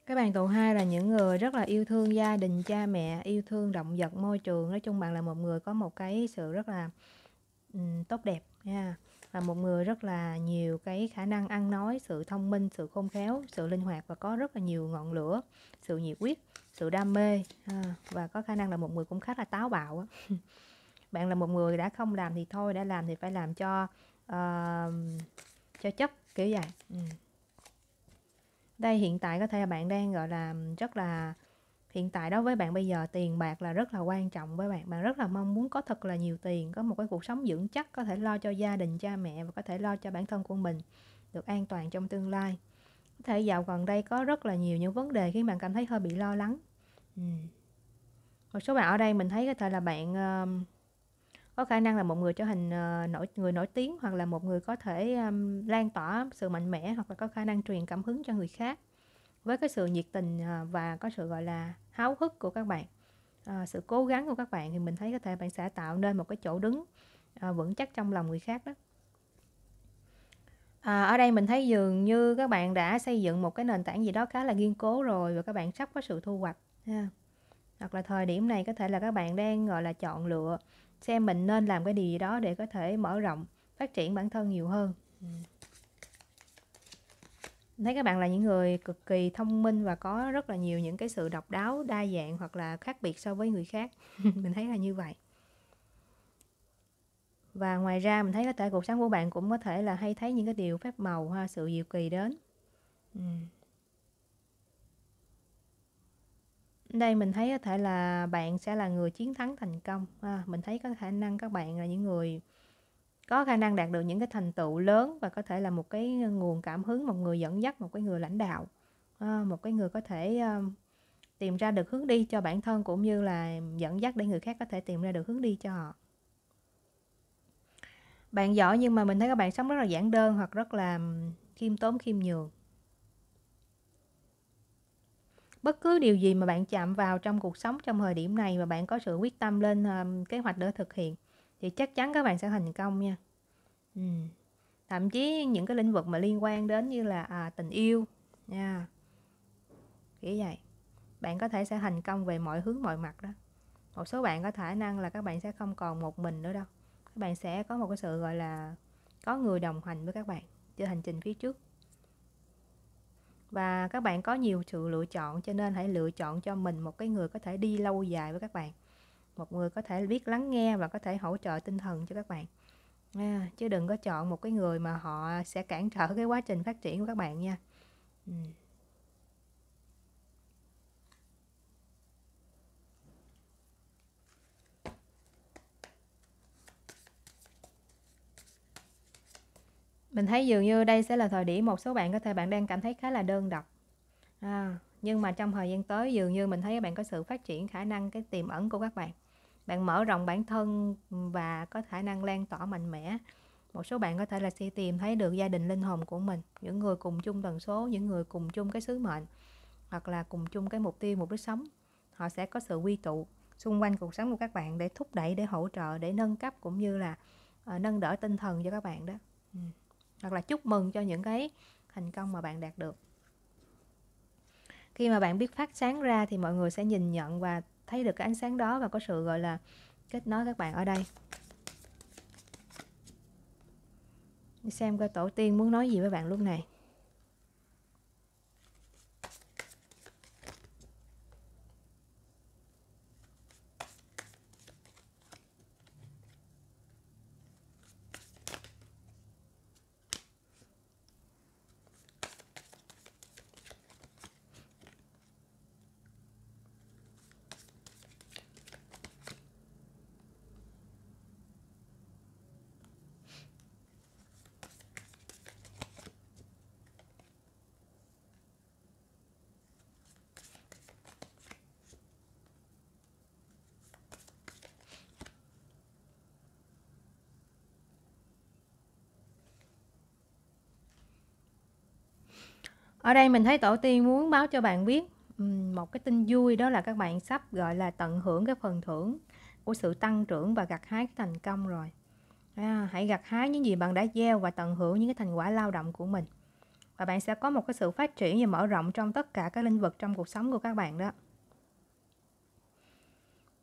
các bạn tụ hai là những người rất là yêu thương gia đình cha mẹ yêu thương động vật môi trường nói chung bạn là một người có một cái sự rất là um, tốt đẹp nha yeah. là một người rất là nhiều cái khả năng ăn nói sự thông minh sự khôn khéo sự linh hoạt và có rất là nhiều ngọn lửa sự nhiệt huyết sự đam mê à, và có khả năng là một người cũng khá là táo bạo bạn là một người đã không làm thì thôi đã làm thì phải làm cho uh, cho chất kiểu vậy ừ đây hiện tại có thể là bạn đang gọi là rất là hiện tại đối với bạn bây giờ tiền bạc là rất là quan trọng với bạn bạn rất là mong muốn có thật là nhiều tiền có một cái cuộc sống vững chắc có thể lo cho gia đình cha mẹ và có thể lo cho bản thân của mình được an toàn trong tương lai có thể dạo gần đây có rất là nhiều những vấn đề khiến bạn cảm thấy hơi bị lo lắng ừ. một số bạn ở đây mình thấy có thể là bạn uh, có khả năng là một người trở thành ờ, nổi người nổi tiếng hoặc là một người có thể um, lan tỏa sự mạnh mẽ hoặc là có khả năng truyền cảm hứng cho người khác với cái sự nhiệt tình ờ, và có sự gọi là háo hức của các bạn uh, sự cố gắng của các bạn thì mình thấy có thể bạn sẽ tạo nên một cái chỗ đứng uh, vững chắc trong lòng người khác đó À, ở đây mình thấy dường như các bạn đã xây dựng một cái nền tảng gì đó khá là kiên cố rồi và các bạn sắp có sự thu hoạch ha. hoặc là thời điểm này có thể là các bạn đang gọi là chọn lựa xem mình nên làm cái điều gì đó để có thể mở rộng phát triển bản thân nhiều hơn ừ. thấy các bạn là những người cực kỳ thông minh và có rất là nhiều những cái sự độc đáo đa dạng hoặc là khác biệt so với người khác mình thấy là như vậy và ngoài ra mình thấy có thể cuộc sống của bạn cũng có thể là hay thấy những cái điều phép màu ha sự diệu kỳ đến ừ. đây mình thấy có thể là bạn sẽ là người chiến thắng thành công à, mình thấy có khả năng các bạn là những người có khả năng đạt được những cái thành tựu lớn và có thể là một cái nguồn cảm hứng một người dẫn dắt một cái người lãnh đạo à, một cái người có thể um, tìm ra được hướng đi cho bản thân cũng như là dẫn dắt để người khác có thể tìm ra được hướng đi cho họ bạn giỏi nhưng mà mình thấy các bạn sống rất là giản đơn hoặc rất là khiêm tốn khiêm nhường bất cứ điều gì mà bạn chạm vào trong cuộc sống trong thời điểm này mà bạn có sự quyết tâm lên um, kế hoạch để thực hiện thì chắc chắn các bạn sẽ thành công nha ừ. thậm chí những cái lĩnh vực mà liên quan đến như là à, tình yêu nha yeah. kiểu vậy bạn có thể sẽ thành công về mọi hướng mọi mặt đó một số bạn có khả năng là các bạn sẽ không còn một mình nữa đâu các bạn sẽ có một cái sự gọi là có người đồng hành với các bạn trên hành trình phía trước và các bạn có nhiều sự lựa chọn cho nên hãy lựa chọn cho mình một cái người có thể đi lâu dài với các bạn một người có thể biết lắng nghe và có thể hỗ trợ tinh thần cho các bạn à, chứ đừng có chọn một cái người mà họ sẽ cản trở cái quá trình phát triển của các bạn nha ừ. mình thấy dường như đây sẽ là thời điểm một số bạn có thể bạn đang cảm thấy khá là đơn độc à, nhưng mà trong thời gian tới dường như mình thấy các bạn có sự phát triển khả năng cái tiềm ẩn của các bạn bạn mở rộng bản thân và có khả năng lan tỏa mạnh mẽ một số bạn có thể là sẽ tìm thấy được gia đình linh hồn của mình những người cùng chung tần số những người cùng chung cái sứ mệnh hoặc là cùng chung cái mục tiêu mục đích sống họ sẽ có sự quy tụ xung quanh cuộc sống của các bạn để thúc đẩy để hỗ trợ để nâng cấp cũng như là uh, nâng đỡ tinh thần cho các bạn đó ừ hoặc là chúc mừng cho những cái thành công mà bạn đạt được khi mà bạn biết phát sáng ra thì mọi người sẽ nhìn nhận và thấy được cái ánh sáng đó và có sự gọi là kết nối các bạn ở đây xem coi tổ tiên muốn nói gì với bạn lúc này ở đây mình thấy tổ tiên muốn báo cho bạn biết một cái tin vui đó là các bạn sắp gọi là tận hưởng cái phần thưởng của sự tăng trưởng và gặt hái cái thành công rồi à, hãy gặt hái những gì bạn đã gieo và tận hưởng những cái thành quả lao động của mình và bạn sẽ có một cái sự phát triển và mở rộng trong tất cả các lĩnh vực trong cuộc sống của các bạn đó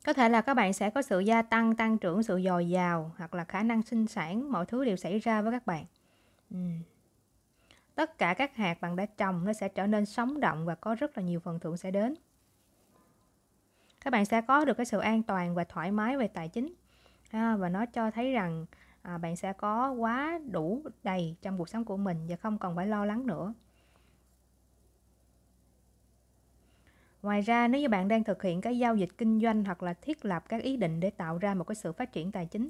có thể là các bạn sẽ có sự gia tăng tăng trưởng sự dồi dào hoặc là khả năng sinh sản mọi thứ đều xảy ra với các bạn ừ tất cả các hạt bạn đã trồng nó sẽ trở nên sống động và có rất là nhiều phần thưởng sẽ đến các bạn sẽ có được cái sự an toàn và thoải mái về tài chính à, và nó cho thấy rằng à, bạn sẽ có quá đủ đầy trong cuộc sống của mình và không còn phải lo lắng nữa ngoài ra nếu như bạn đang thực hiện cái giao dịch kinh doanh hoặc là thiết lập các ý định để tạo ra một cái sự phát triển tài chính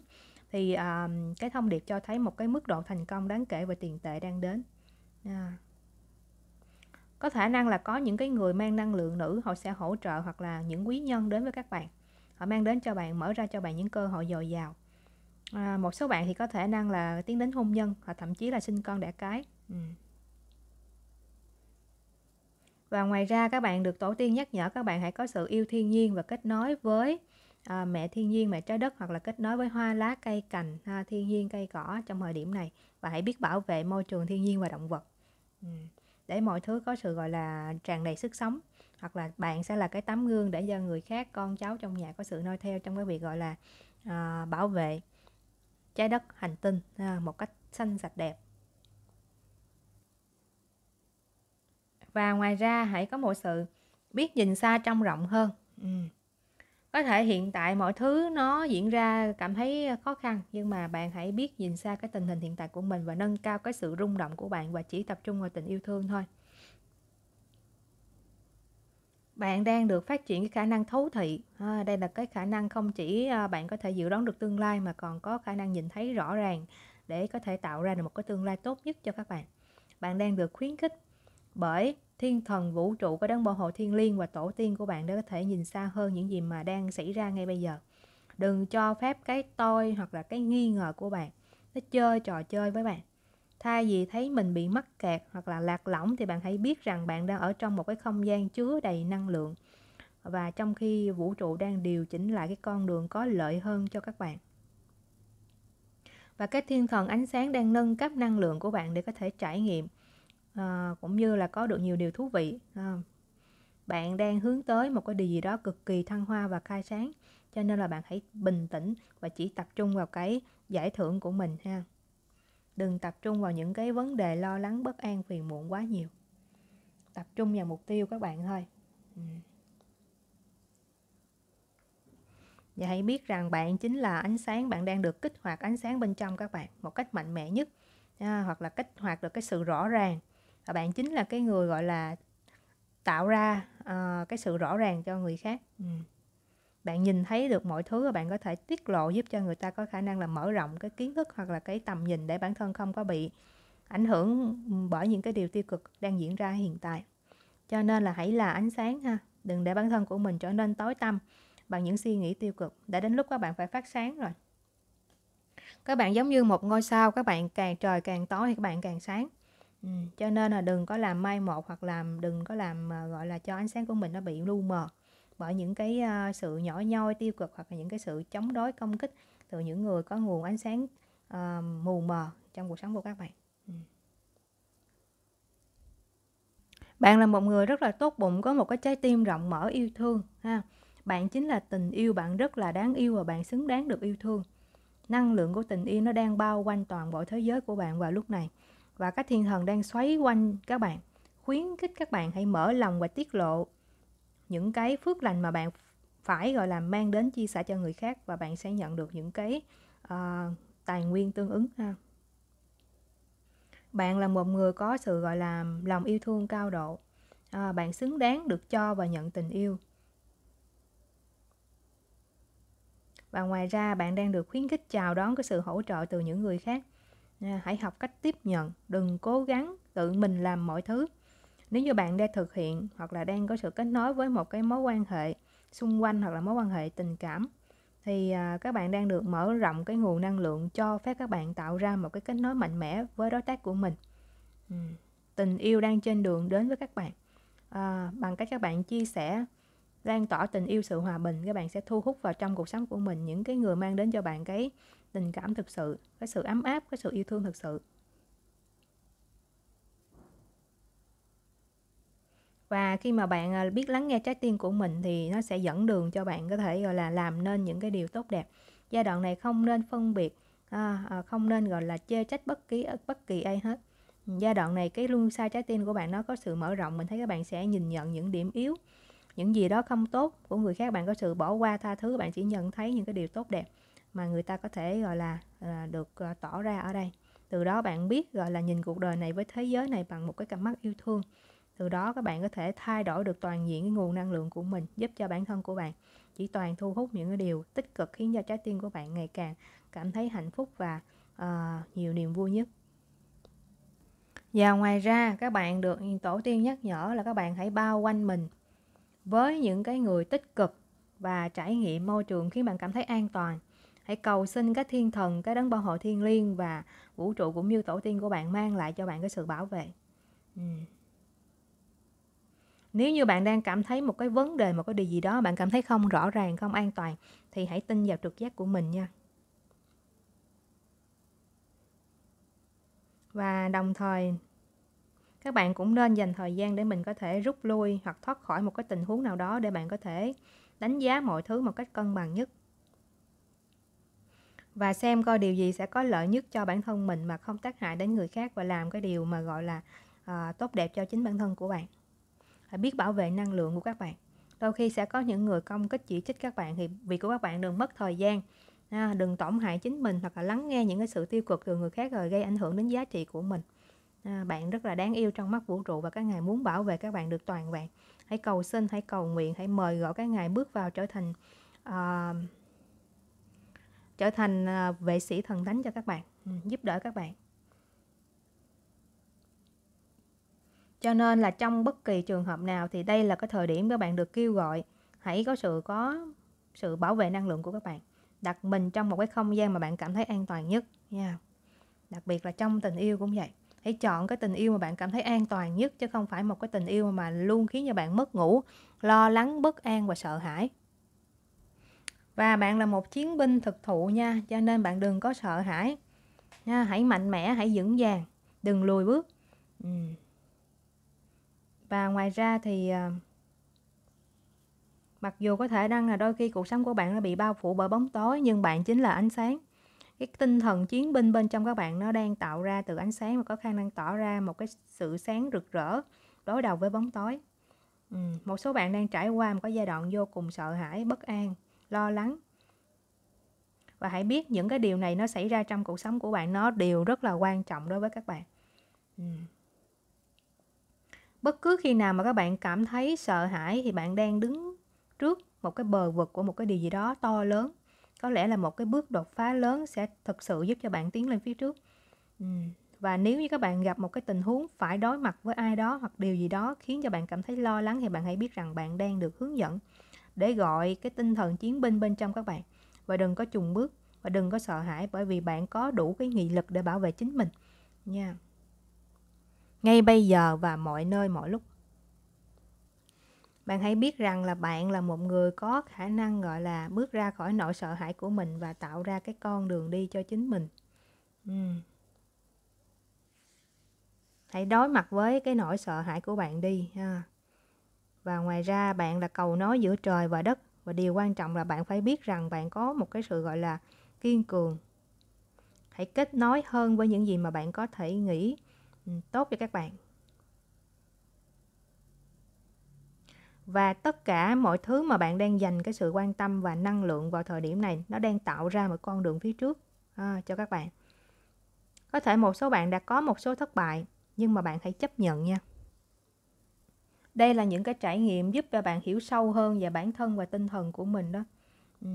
thì à, cái thông điệp cho thấy một cái mức độ thành công đáng kể về tiền tệ đang đến à. có khả năng là có những cái người mang năng lượng nữ họ sẽ hỗ trợ hoặc là những quý nhân đến với các bạn họ mang đến cho bạn mở ra cho bạn những cơ hội dồi dào à, một số bạn thì có khả năng là tiến đến hôn nhân hoặc thậm chí là sinh con đẻ cái ừ. và ngoài ra các bạn được tổ tiên nhắc nhở các bạn hãy có sự yêu thiên nhiên và kết nối với à, mẹ thiên nhiên mẹ trái đất hoặc là kết nối với hoa lá cây cành ha, à, thiên nhiên cây cỏ trong thời điểm này và hãy biết bảo vệ môi trường thiên nhiên và động vật Ừ. để mọi thứ có sự gọi là tràn đầy sức sống hoặc là bạn sẽ là cái tấm gương để cho người khác con cháu trong nhà có sự noi theo trong cái việc gọi là à, bảo vệ trái đất hành tinh à, một cách xanh sạch đẹp và ngoài ra hãy có một sự biết nhìn xa trong rộng hơn ừ có thể hiện tại mọi thứ nó diễn ra cảm thấy khó khăn nhưng mà bạn hãy biết nhìn xa cái tình hình hiện tại của mình và nâng cao cái sự rung động của bạn và chỉ tập trung vào tình yêu thương thôi bạn đang được phát triển cái khả năng thấu thị à, đây là cái khả năng không chỉ à, bạn có thể dự đoán được tương lai mà còn có khả năng nhìn thấy rõ ràng để có thể tạo ra được một cái tương lai tốt nhất cho các bạn bạn đang được khuyến khích bởi thiên thần vũ trụ có đấng bảo hộ thiên liêng và tổ tiên của bạn đã có thể nhìn xa hơn những gì mà đang xảy ra ngay bây giờ đừng cho phép cái tôi hoặc là cái nghi ngờ của bạn nó chơi trò chơi với bạn thay vì thấy mình bị mắc kẹt hoặc là lạc lõng thì bạn hãy biết rằng bạn đang ở trong một cái không gian chứa đầy năng lượng và trong khi vũ trụ đang điều chỉnh lại cái con đường có lợi hơn cho các bạn và cái thiên thần ánh sáng đang nâng cấp năng lượng của bạn để có thể trải nghiệm à, cũng như là có được nhiều điều thú vị à, bạn đang hướng tới một cái điều gì đó cực kỳ thăng hoa và khai sáng cho nên là bạn hãy bình tĩnh và chỉ tập trung vào cái giải thưởng của mình ha đừng tập trung vào những cái vấn đề lo lắng bất an phiền muộn quá nhiều tập trung vào mục tiêu các bạn thôi ừ. và hãy biết rằng bạn chính là ánh sáng bạn đang được kích hoạt ánh sáng bên trong các bạn một cách mạnh mẽ nhất à, hoặc là kích hoạt được cái sự rõ ràng và bạn chính là cái người gọi là tạo ra uh, cái sự rõ ràng cho người khác ừ. bạn nhìn thấy được mọi thứ và bạn có thể tiết lộ giúp cho người ta có khả năng là mở rộng cái kiến thức hoặc là cái tầm nhìn để bản thân không có bị ảnh hưởng ừ, bởi những cái điều tiêu cực đang diễn ra hiện tại cho nên là hãy là ánh sáng ha đừng để bản thân của mình trở nên tối tăm bằng những suy nghĩ tiêu cực đã đến lúc các bạn phải phát sáng rồi các bạn giống như một ngôi sao các bạn càng trời càng tối thì các bạn càng sáng Ừ, cho nên là đừng có làm mai một hoặc làm đừng có làm uh, gọi là cho ánh sáng của mình nó bị lu mờ bởi những cái uh, sự nhỏ nhoi tiêu cực hoặc là những cái sự chống đối công kích từ những người có nguồn ánh sáng uh, mù mờ trong cuộc sống của các bạn ừ. bạn là một người rất là tốt bụng có một cái trái tim rộng mở yêu thương ha bạn chính là tình yêu bạn rất là đáng yêu và bạn xứng đáng được yêu thương năng lượng của tình yêu nó đang bao quanh toàn bộ thế giới của bạn vào lúc này và các thiên thần đang xoáy quanh các bạn khuyến khích các bạn hãy mở lòng và tiết lộ những cái phước lành mà bạn phải gọi là mang đến chia sẻ cho người khác và bạn sẽ nhận được những cái uh, tài nguyên tương ứng ha bạn là một người có sự gọi là lòng yêu thương cao độ à, bạn xứng đáng được cho và nhận tình yêu và ngoài ra bạn đang được khuyến khích chào đón cái sự hỗ trợ từ những người khác hãy học cách tiếp nhận đừng cố gắng tự mình làm mọi thứ nếu như bạn đang thực hiện hoặc là đang có sự kết nối với một cái mối quan hệ xung quanh hoặc là mối quan hệ tình cảm thì à, các bạn đang được mở rộng cái nguồn năng lượng cho phép các bạn tạo ra một cái kết nối mạnh mẽ với đối tác của mình tình yêu đang trên đường đến với các bạn à, bằng cách các bạn chia sẻ lan tỏa tình yêu sự hòa bình các bạn sẽ thu hút vào trong cuộc sống của mình những cái người mang đến cho bạn cái tình cảm thực sự cái sự ấm áp cái sự yêu thương thực sự và khi mà bạn à, biết lắng nghe trái tim của mình thì nó sẽ dẫn đường cho bạn có thể gọi là làm nên những cái điều tốt đẹp giai đoạn này không nên phân biệt à, à, không nên gọi là chê trách bất kỳ bất kỳ ai hết giai đoạn này cái luân xa trái tim của bạn nó có sự mở rộng mình thấy các bạn sẽ nhìn nhận những điểm yếu những gì đó không tốt của người khác bạn có sự bỏ qua tha thứ bạn chỉ nhận thấy những cái điều tốt đẹp mà người ta có thể gọi là à, được à, tỏ ra ở đây từ đó bạn biết gọi là nhìn cuộc đời này với thế giới này bằng một cái cặp mắt yêu thương từ đó các bạn có thể thay đổi được toàn diện cái nguồn năng lượng của mình giúp cho bản thân của bạn chỉ toàn thu hút những cái điều tích cực khiến cho trái tim của bạn ngày càng cảm thấy hạnh phúc và uh, nhiều niềm vui nhất và ngoài ra các bạn được tổ tiên nhắc nhở là các bạn hãy bao quanh mình với những cái người tích cực và trải nghiệm môi trường khiến bạn cảm thấy an toàn hãy cầu xin các thiên thần cái đấng bảo hộ thiên liêng và vũ trụ cũng như tổ tiên của bạn mang lại cho bạn cái sự bảo vệ ừ. nếu như bạn đang cảm thấy một cái vấn đề một cái điều gì đó bạn cảm thấy không rõ ràng không an toàn thì hãy tin vào trực giác của mình nha và đồng thời các bạn cũng nên dành thời gian để mình có thể rút lui hoặc thoát khỏi một cái tình huống nào đó để bạn có thể đánh giá mọi thứ một cách cân bằng nhất và xem coi điều gì sẽ có lợi nhất cho bản thân mình mà không tác hại đến người khác và làm cái điều mà gọi là à, tốt đẹp cho chính bản thân của bạn hãy biết bảo vệ năng lượng của các bạn đôi khi sẽ có những người công kích chỉ trích các bạn thì vì của các bạn đừng mất thời gian à, đừng tổn hại chính mình hoặc là lắng nghe những cái sự tiêu cực từ người khác rồi gây ảnh hưởng đến giá trị của mình à, bạn rất là đáng yêu trong mắt vũ trụ và các ngài muốn bảo vệ các bạn được toàn vẹn hãy cầu xin hãy cầu nguyện hãy mời gọi các ngài bước vào trở thành uh, trở thành uh, vệ sĩ thần thánh cho các bạn ừ, giúp đỡ các bạn cho nên là trong bất kỳ trường hợp nào thì đây là cái thời điểm các bạn được kêu gọi hãy có sự có sự bảo vệ năng lượng của các bạn đặt mình trong một cái không gian mà bạn cảm thấy an toàn nhất nha đặc biệt là trong tình yêu cũng vậy hãy chọn cái tình yêu mà bạn cảm thấy an toàn nhất chứ không phải một cái tình yêu mà luôn khiến cho bạn mất ngủ lo lắng bất an và sợ hãi và bạn là một chiến binh thực thụ nha cho nên bạn đừng có sợ hãi nha, hãy mạnh mẽ hãy vững vàng đừng lùi bước và ngoài ra thì ờ, mặc dù có thể đang là đôi khi cuộc sống của bạn đã bị bao phủ bởi bóng tối nhưng bạn chính là ánh sáng cái tinh thần chiến binh bên trong các bạn nó đang tạo ra từ ánh sáng và có khả năng tỏ ra một cái sự sáng rực rỡ đối đầu với bóng tối ừ. một số bạn đang trải qua một cái giai đoạn vô cùng sợ hãi bất an lo lắng và hãy biết những cái điều này nó xảy ra trong cuộc sống của bạn nó đều rất là quan trọng đối với các bạn ừ. bất cứ khi nào mà các bạn cảm thấy sợ hãi thì bạn đang đứng trước một cái bờ vực của một cái điều gì đó to lớn có lẽ là một cái bước đột phá lớn sẽ thực sự giúp cho bạn tiến lên phía trước ừ, và nếu như các bạn gặp một cái tình huống phải đối mặt với ai đó hoặc điều gì đó khiến cho bạn cảm thấy lo lắng thì bạn hãy biết rằng bạn đang được hướng dẫn để gọi cái tinh thần chiến binh bên trong các bạn và đừng có chùng bước và đừng có sợ hãi bởi vì bạn có đủ cái nghị lực để bảo vệ chính mình nha ngay bây giờ và mọi nơi mọi lúc bạn hãy biết rằng là bạn là một người có khả năng gọi là bước ra khỏi nỗi sợ hãi của mình và tạo ra cái con đường đi cho chính mình uhm. hãy đối mặt với cái nỗi sợ hãi của bạn đi ha và ngoài ra bạn là cầu nối giữa trời và đất và điều quan trọng là bạn phải biết rằng bạn có một cái sự gọi là kiên cường hãy kết nối hơn với những gì mà bạn có thể nghĩ tốt cho các bạn và tất cả mọi thứ mà bạn đang dành cái sự quan tâm và năng lượng vào thời điểm này nó đang tạo ra một con đường phía trước à, cho các bạn có thể một số bạn đã có một số thất bại nhưng mà bạn hãy chấp nhận nha đây là những cái trải nghiệm giúp cho bạn hiểu sâu hơn về bản thân và tinh thần của mình đó ừ.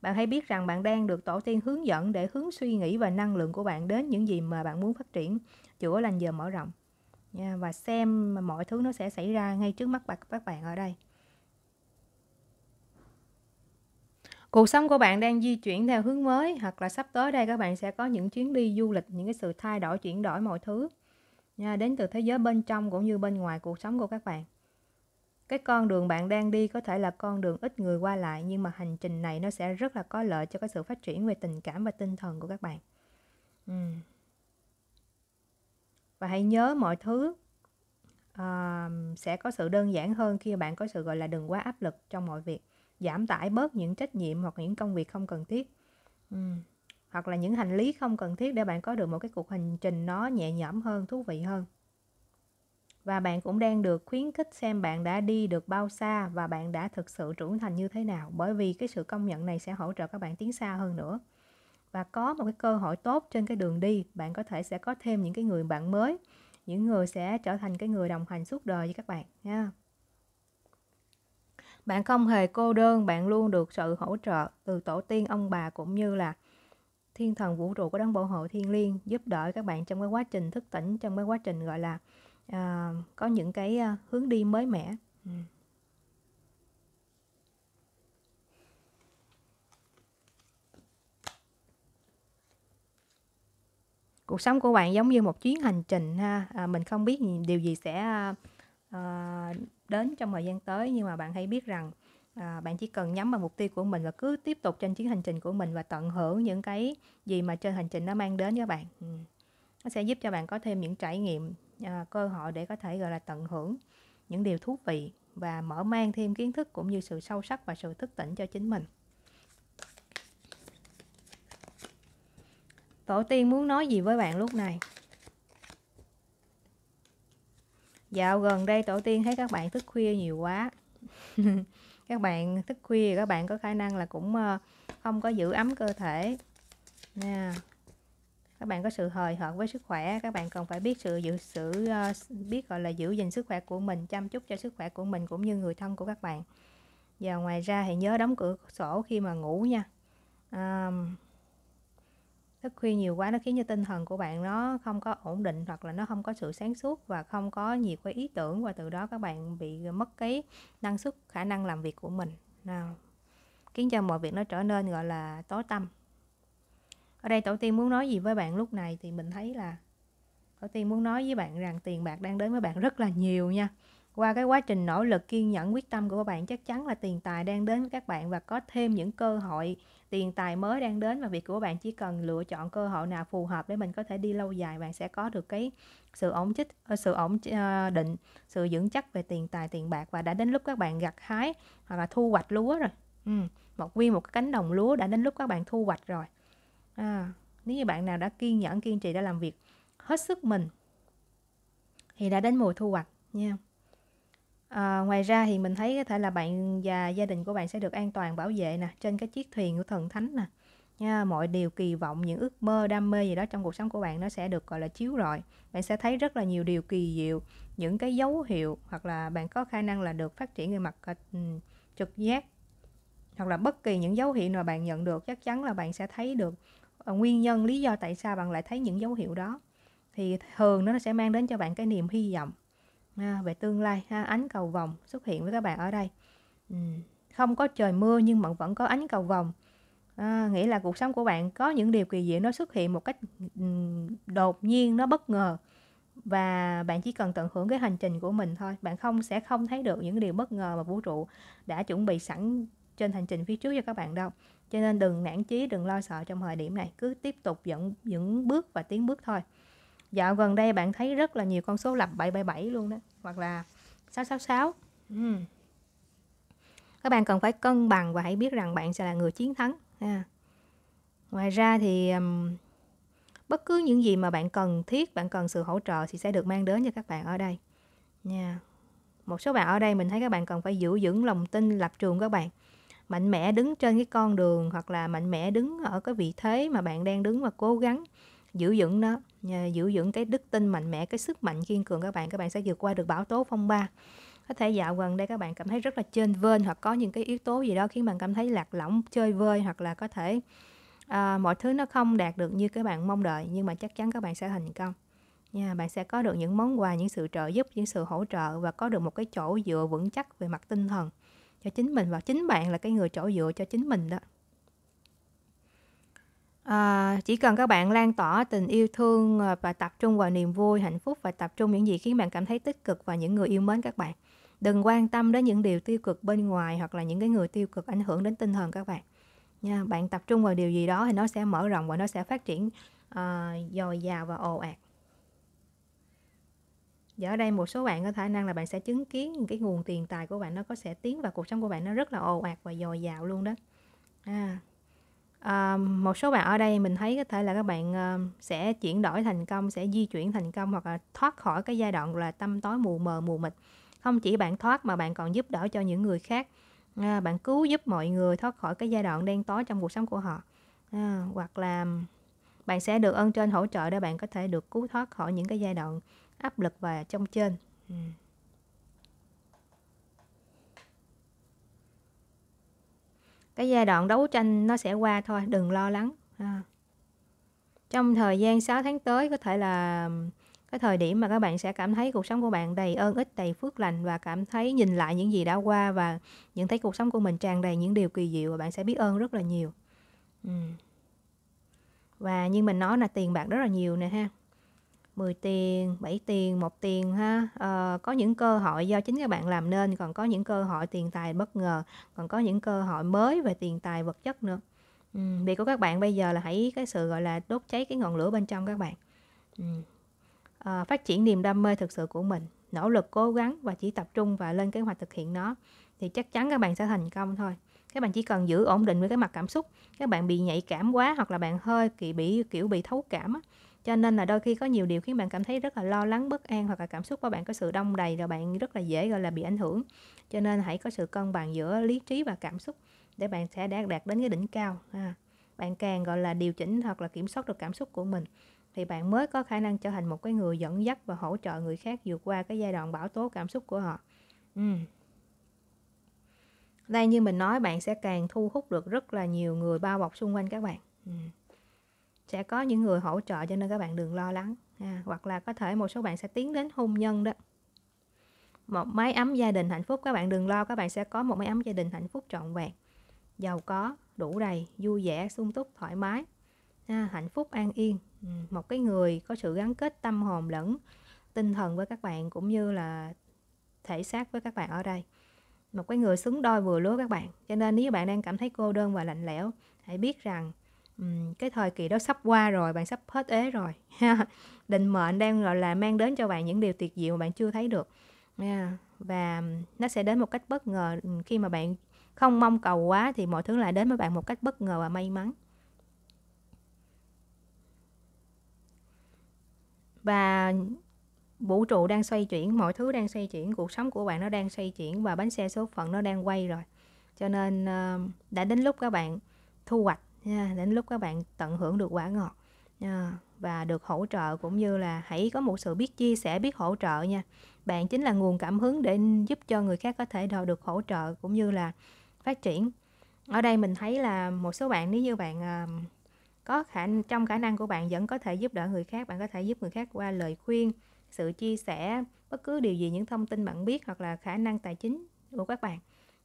bạn hãy biết rằng bạn đang được tổ tiên hướng dẫn để hướng suy nghĩ và năng lượng của bạn đến những gì mà bạn muốn phát triển chữa lành giờ mở rộng nha và xem mà mọi thứ nó sẽ xảy ra ngay trước mắt các bạn ở đây cuộc sống của bạn đang di chuyển theo hướng mới hoặc là sắp tới đây các bạn sẽ có những chuyến đi du lịch những cái sự thay đổi chuyển đổi mọi thứ nha đến từ thế giới bên trong cũng như bên ngoài cuộc sống của các bạn cái con đường bạn đang đi có thể là con đường ít người qua lại nhưng mà hành trình này nó sẽ rất là có lợi cho cái sự phát triển về tình cảm và tinh thần của các bạn uhm và hãy nhớ mọi thứ uh, sẽ có sự đơn giản hơn khi bạn có sự gọi là đừng quá áp lực trong mọi việc giảm tải bớt những trách nhiệm hoặc những công việc không cần thiết uhm. hoặc là những hành lý không cần thiết để bạn có được một cái cuộc hành trình nó nhẹ nhõm hơn thú vị hơn và bạn cũng đang được khuyến khích xem bạn đã đi được bao xa và bạn đã thực sự trưởng thành như thế nào bởi vì cái sự công nhận này sẽ hỗ trợ các bạn tiến xa hơn nữa và có một cái cơ hội tốt trên cái đường đi bạn có thể sẽ có thêm những cái người bạn mới những người sẽ trở thành cái người đồng hành suốt đời với các bạn nha bạn không hề cô đơn bạn luôn được sự hỗ trợ từ tổ tiên ông bà cũng như là thiên thần vũ trụ của đấng bảo hộ thiên liêng giúp đỡ các bạn trong cái quá trình thức tỉnh trong cái quá trình gọi là uh, có những cái uh, hướng đi mới mẻ ừ. cuộc sống của bạn giống như một chuyến hành trình ha à, mình không biết điều gì sẽ à, à, đến trong thời gian tới nhưng mà bạn hãy biết rằng à, bạn chỉ cần nhắm vào mục tiêu của mình và cứ tiếp tục trên chuyến hành trình của mình và tận hưởng những cái gì mà trên hành trình nó mang đến cho bạn ừ. nó sẽ giúp cho bạn có thêm những trải nghiệm à, cơ hội để có thể gọi là tận hưởng những điều thú vị và mở mang thêm kiến thức cũng như sự sâu sắc và sự thức tỉnh cho chính mình tổ tiên muốn nói gì với bạn lúc này dạo gần đây tổ tiên thấy các bạn thức khuya nhiều quá các bạn thức khuya các bạn có khả năng là cũng ờ, không có giữ ấm cơ thể nè các bạn có sự hời hợt với sức khỏe các bạn cần phải biết sự giữ sự ờ, biết gọi là giữ gìn sức khỏe của mình chăm chút cho sức khỏe của mình cũng như người thân của các bạn và ngoài ra thì nhớ đóng cửa sổ khi mà ngủ nha um, thức khuya nhiều quá nó khiến cho tinh thần của bạn nó không có ổn định hoặc là nó không có sự sáng suốt và không có nhiều cái ý tưởng và từ đó các bạn bị mất cái năng suất khả năng làm việc của mình nào khiến cho mọi việc nó trở nên gọi là tối tâm ở đây tổ tiên muốn nói gì với bạn lúc này thì mình thấy là tổ tiên muốn nói với bạn rằng tiền bạc đang đến với bạn rất là nhiều nha qua cái quá trình nỗ lực kiên nhẫn quyết tâm của các bạn chắc chắn là tiền tài đang đến với các bạn và có thêm những cơ hội tiền tài mới đang đến và việc của bạn chỉ cần lựa chọn cơ hội nào phù hợp để mình có thể đi lâu dài bạn sẽ có được cái sự ổn chích ờ, sự ổn ờ, định sự vững chắc về tiền tài tiền bạc và đã đến lúc các bạn gặt hái hoặc là thu hoạch lúa rồi một viên một cánh đồng lúa đã đến lúc các bạn thu hoạch rồi à, nếu như bạn nào đã kiên nhẫn kiên trì đã làm việc hết sức mình thì đã đến mùa thu hoạch nha yeah. À, ngoài ra thì mình thấy có thể là bạn và gia đình của bạn sẽ được an toàn bảo vệ nè, trên cái chiếc thuyền của thần thánh nè. Nha, mọi điều kỳ vọng, những ước mơ, đam mê gì đó trong cuộc sống của bạn nó sẽ được gọi là chiếu rọi. Bạn sẽ thấy rất là nhiều điều kỳ diệu, những cái dấu hiệu hoặc là bạn có khả năng là được phát triển về mặt ờ, trực giác hoặc là bất kỳ những dấu hiệu nào bạn nhận được chắc chắn là bạn sẽ thấy được ờ, nguyên nhân lý do tại sao bạn lại thấy những dấu hiệu đó thì thường nó sẽ mang đến cho bạn cái niềm hy vọng à, về tương lai ha ánh cầu vồng xuất hiện với các bạn ở đây ừ, không có trời mưa nhưng mà vẫn có ánh cầu vồng à, nghĩa là cuộc sống của bạn có những điều kỳ diệu nó xuất hiện một cách ừ, đột nhiên nó bất ngờ và bạn chỉ cần tận hưởng cái hành trình của mình thôi bạn không sẽ không thấy được những điều bất ngờ mà vũ trụ đã chuẩn bị sẵn trên hành trình phía trước cho các bạn đâu cho nên đừng nản chí đừng lo sợ trong thời điểm này cứ tiếp tục dẫn những bước và tiến bước thôi dạo gần đây bạn thấy rất là nhiều con số lặp 777 luôn đó hoặc là 666 ừ. các bạn cần phải cân bằng và hãy biết rằng bạn sẽ là người chiến thắng à. ngoài ra thì um, bất cứ những gì mà bạn cần thiết bạn cần sự hỗ trợ thì sẽ được mang đến cho các bạn ở đây nha một số bạn ở đây mình thấy các bạn cần phải giữ vững lòng tin lập trường các bạn mạnh mẽ đứng trên cái con đường hoặc là mạnh mẽ đứng ở cái vị thế mà bạn đang đứng và cố gắng giữ vững nó giữ dưỡng cái đức tin mạnh mẽ cái sức mạnh kiên cường các bạn các bạn sẽ vượt qua được bão tố phong ba có thể dạo gần đây các bạn cảm thấy rất là trên vên hoặc có những cái yếu tố gì đó khiến bạn cảm thấy lạc lõng chơi vơi hoặc là có thể à, mọi thứ nó không đạt được như các bạn mong đợi nhưng mà chắc chắn các bạn sẽ thành công nha bạn sẽ có được những món quà những sự trợ giúp những sự hỗ trợ và có được một cái chỗ dựa vững chắc về mặt tinh thần cho chính mình và chính bạn là cái người chỗ dựa cho chính mình đó À, chỉ cần các bạn lan tỏa tình yêu thương ờ, và tập trung vào niềm vui, hạnh phúc và tập trung những gì khiến bạn cảm thấy tích cực và những người yêu mến các bạn. Đừng quan tâm đến những điều tiêu cực bên ngoài hoặc là những cái người tiêu cực ảnh hưởng đến tinh thần các bạn. Nha, bạn tập trung vào điều gì đó thì nó sẽ mở rộng và nó sẽ phát triển à, dồi dào và ồ ạt. Và ở đây một số bạn có khả năng là bạn sẽ chứng kiến cái nguồn tiền tài của bạn nó có sẽ tiến vào cuộc sống của bạn nó rất là ồ ạt và dồi dào luôn đó. À, À, một số bạn ở đây mình thấy có thể là các bạn à, sẽ chuyển đổi thành công, sẽ di chuyển thành công hoặc là thoát khỏi cái giai đoạn là tâm tối mù mờ mù mịt. Không chỉ bạn thoát mà bạn còn giúp đỡ cho những người khác. À, bạn cứu giúp mọi người thoát khỏi cái giai đoạn đen tối trong cuộc sống của họ. À, hoặc là bạn sẽ được ơn trên hỗ trợ để bạn có thể được cứu thoát khỏi những cái giai đoạn áp lực và trong trên. Ừ. cái giai đoạn đấu tranh nó sẽ qua thôi đừng lo lắng à. trong thời gian 6 tháng tới có thể là cái thời điểm mà các bạn sẽ cảm thấy cuộc sống của bạn đầy ơn ích đầy phước lành và cảm thấy nhìn lại những gì đã qua và nhận thấy cuộc sống của mình tràn đầy những điều kỳ diệu và bạn sẽ biết ơn rất là nhiều ừ. và như mình nói là tiền bạc rất là nhiều nè ha 10 tiền, 7 tiền, 1 tiền ha. À, có những cơ hội do chính các bạn làm nên, còn có những cơ hội tiền tài bất ngờ, còn có những cơ hội mới về tiền tài vật chất nữa. Ừ, việc của các bạn bây giờ là hãy cái sự gọi là đốt cháy cái ngọn lửa bên trong các bạn. Ừ. À, phát triển niềm đam mê thực sự của mình, nỗ lực cố gắng và chỉ tập trung và lên kế hoạch thực hiện nó thì chắc chắn các bạn sẽ thành công thôi các bạn chỉ cần giữ ổn định với cái mặt cảm xúc các bạn bị nhạy cảm quá hoặc là bạn hơi kỳ bị kiểu bị thấu cảm á, cho nên là đôi khi có nhiều điều khiến bạn cảm thấy rất là lo lắng bất an hoặc là cảm xúc của bạn có sự đông đầy rồi bạn rất là dễ gọi là bị ảnh hưởng cho nên hãy có sự cân bằng giữa lý trí và cảm xúc để bạn sẽ đạt đạt đến cái đỉnh cao à, bạn càng gọi là điều chỉnh hoặc là kiểm soát được cảm xúc của mình thì bạn mới có khả năng trở thành một cái người dẫn dắt và hỗ trợ người khác vượt qua cái giai đoạn bảo tố cảm xúc của họ ừ. đây như mình nói bạn sẽ càng thu hút được rất là nhiều người bao bọc xung quanh các bạn ừ sẽ có những người hỗ trợ cho nên các bạn đừng lo lắng à, hoặc là có thể một số bạn sẽ tiến đến hôn nhân đó một mái ấm gia đình hạnh phúc các bạn đừng lo các bạn sẽ có một mái ấm gia đình hạnh phúc trọn vẹn giàu có đủ đầy vui vẻ sung túc thoải mái à, hạnh phúc an yên ừ, một cái người có sự gắn kết tâm hồn lẫn tinh thần với các bạn cũng như là thể xác với các bạn ở đây một cái người xứng đôi vừa lứa các bạn cho nên nếu bạn đang cảm thấy cô đơn và lạnh lẽo hãy biết rằng cái thời kỳ đó sắp qua rồi bạn sắp hết ế rồi định mệnh đang gọi là mang đến cho bạn những điều tuyệt diệu mà bạn chưa thấy được và nó sẽ đến một cách bất ngờ khi mà bạn không mong cầu quá thì mọi thứ lại đến với bạn một cách bất ngờ và may mắn và vũ trụ đang xoay chuyển mọi thứ đang xoay chuyển cuộc sống của bạn nó đang xoay chuyển và bánh xe số phận nó đang quay rồi cho nên ờ, đã đến lúc các bạn thu hoạch nha đến lúc các bạn tận hưởng được quả ngọt nha và được hỗ trợ cũng như là hãy có một sự biết chia sẻ biết hỗ trợ nha bạn chính là nguồn cảm hứng để giúp cho người khác có thể đòi được hỗ trợ cũng như là phát triển ở đây mình thấy là một số bạn nếu như bạn à, có khả trong khả năng của bạn vẫn có thể giúp đỡ người khác bạn có thể giúp người khác qua lời khuyên sự chia sẻ bất cứ điều gì những thông tin bạn biết hoặc là khả năng tài chính của các bạn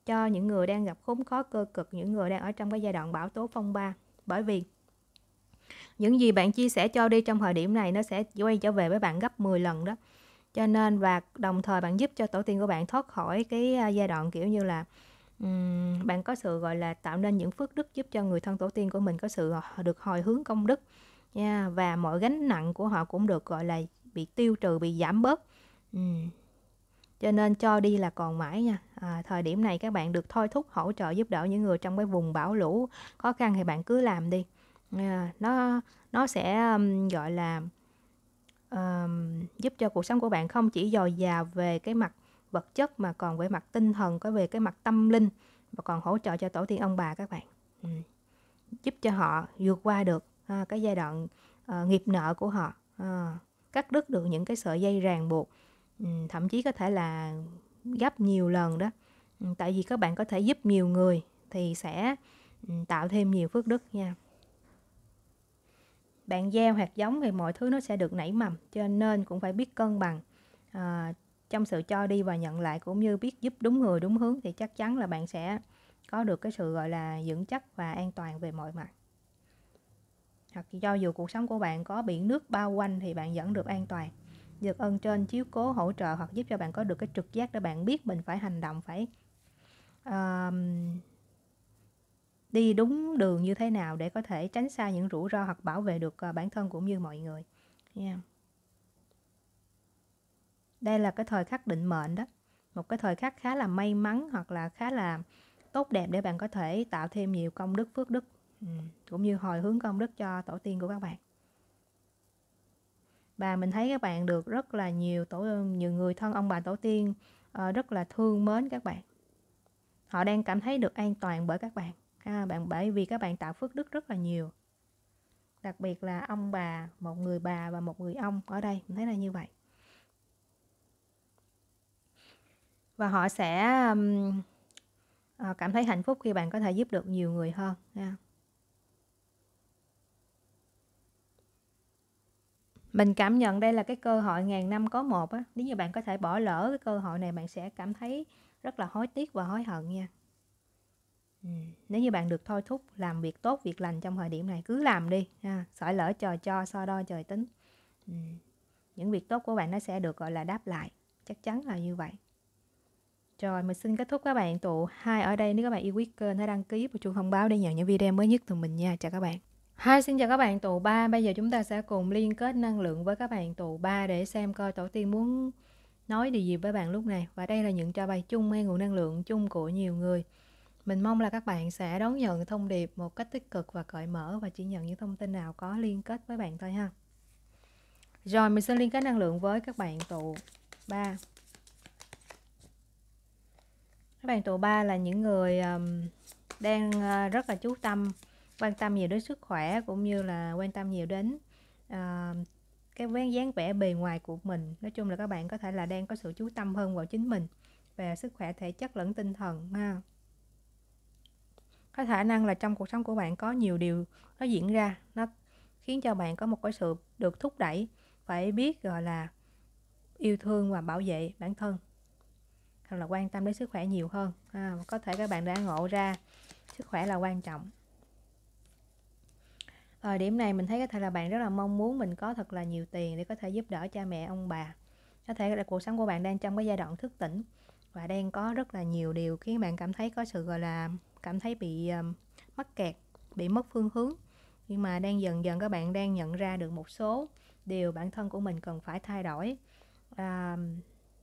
cho những người đang gặp khốn khó cơ cực, những người đang ở trong cái giai đoạn bão tố phong ba. Bởi vì những gì bạn chia sẻ cho đi trong thời điểm này nó sẽ quay trở về với bạn gấp 10 lần đó. Cho nên và đồng thời bạn giúp cho tổ tiên của bạn thoát khỏi cái à, giai đoạn kiểu như là um, bạn có sự gọi là tạo nên những phước đức giúp cho người thân tổ tiên của mình có sự ờ, được hồi hướng công đức nha và mọi gánh nặng của họ cũng được gọi là bị tiêu trừ bị giảm bớt. Um cho nên cho đi là còn mãi nha à, thời điểm này các bạn được thôi thúc hỗ trợ giúp đỡ những người trong cái vùng bão lũ khó khăn thì bạn cứ làm đi à, nó nó sẽ um, gọi là um, giúp cho cuộc sống của bạn không chỉ dồi dào về cái mặt vật chất mà còn về mặt tinh thần có về cái mặt tâm linh và còn hỗ trợ cho tổ tiên ông bà các bạn ừ. giúp cho họ vượt qua được à, cái giai đoạn à, nghiệp nợ của họ à, cắt đứt được những cái sợi dây ràng buộc Ừ, thậm chí có thể là gấp nhiều lần đó ừ, tại vì các bạn có thể giúp nhiều người thì sẽ ừ, tạo thêm nhiều phước đức nha bạn gieo hạt giống thì mọi thứ nó sẽ được nảy mầm cho nên cũng phải biết cân bằng à, trong sự cho đi và nhận lại cũng như biết giúp đúng người đúng hướng thì chắc chắn là bạn sẽ có được cái sự gọi là vững chắc và an toàn về mọi mặt hoặc do dù cuộc sống của bạn có biển nước bao quanh thì bạn vẫn được an toàn được ơn trên chiếu cố hỗ trợ hoặc giúp cho bạn có được cái trực giác để bạn biết mình phải hành động phải uh, đi đúng đường như thế nào để có thể tránh xa những rủi ro hoặc bảo vệ được ờ, bản thân cũng như mọi người yeah. đây là cái thời khắc định mệnh đó một cái thời khắc khá là may mắn hoặc là khá là tốt đẹp để bạn có thể tạo thêm nhiều công đức phước đức cũng như hồi hướng công đức cho tổ tiên của các bạn và mình thấy các bạn được rất là nhiều tổ nhiều người thân ông bà tổ tiên uh, rất là thương mến các bạn họ đang cảm thấy được an toàn bởi các bạn ha, bạn bởi vì các bạn tạo phước đức rất là nhiều đặc biệt là ông bà một người bà và một người ông ở đây mình thấy là như vậy và họ sẽ um, cảm thấy hạnh phúc khi bạn có thể giúp được nhiều người hơn ha. mình cảm nhận đây là cái cơ hội ngàn năm có một á nếu như bạn có thể bỏ lỡ cái cơ hội này bạn sẽ cảm thấy rất là hối tiếc và hối hận nha ừ. nếu như bạn được thôi thúc làm việc tốt việc lành trong thời điểm này cứ làm đi ha sỏi lỡ trời cho so đo trời tính ừ. những việc tốt của bạn nó sẽ được gọi là đáp lại chắc chắn là như vậy rồi mình xin kết thúc các bạn tụ hai ở đây nếu các bạn yêu quý kênh hãy đăng ký và chuông thông báo để nhận những video mới nhất từ mình nha chào các bạn Hi, xin chào các bạn tụ 3. Bây giờ chúng ta sẽ cùng liên kết năng lượng với các bạn tụ 3 để xem coi tổ tiên muốn nói điều gì với bạn lúc này. Và đây là những trò bài chung hay nguồn năng lượng chung của nhiều người. Mình mong là các bạn sẽ đón nhận thông điệp một cách tích cực và cởi mở và chỉ nhận những thông tin nào có liên kết với bạn thôi ha. Rồi, mình sẽ liên kết năng lượng với các bạn tụ 3. Các bạn tụ 3 là những người um, đang ờ, rất là chú tâm quan tâm nhiều đến sức khỏe cũng như là quan tâm nhiều đến uh, cái vén dáng vẻ bề ngoài của mình nói chung là các bạn có thể là đang có sự chú tâm hơn vào chính mình về sức khỏe thể chất lẫn tinh thần ha có khả năng là trong cuộc sống của bạn có nhiều điều nó diễn ra nó khiến cho bạn có một cái sự được thúc đẩy phải biết gọi là yêu thương và bảo vệ bản thân hoặc là quan tâm đến sức khỏe nhiều hơn ha. có thể các bạn đã ngộ ra sức khỏe là quan trọng thời điểm này mình thấy có thể là bạn rất là mong muốn mình có thật là nhiều tiền để có thể giúp đỡ cha mẹ ông bà có thể là cuộc sống của bạn đang trong cái giai đoạn thức tỉnh và đang có rất là nhiều điều khiến bạn cảm thấy có sự gọi là cảm thấy bị um, mắc kẹt bị mất phương hướng nhưng mà đang dần dần các bạn đang nhận ra được một số điều bản thân của mình cần phải thay đổi à,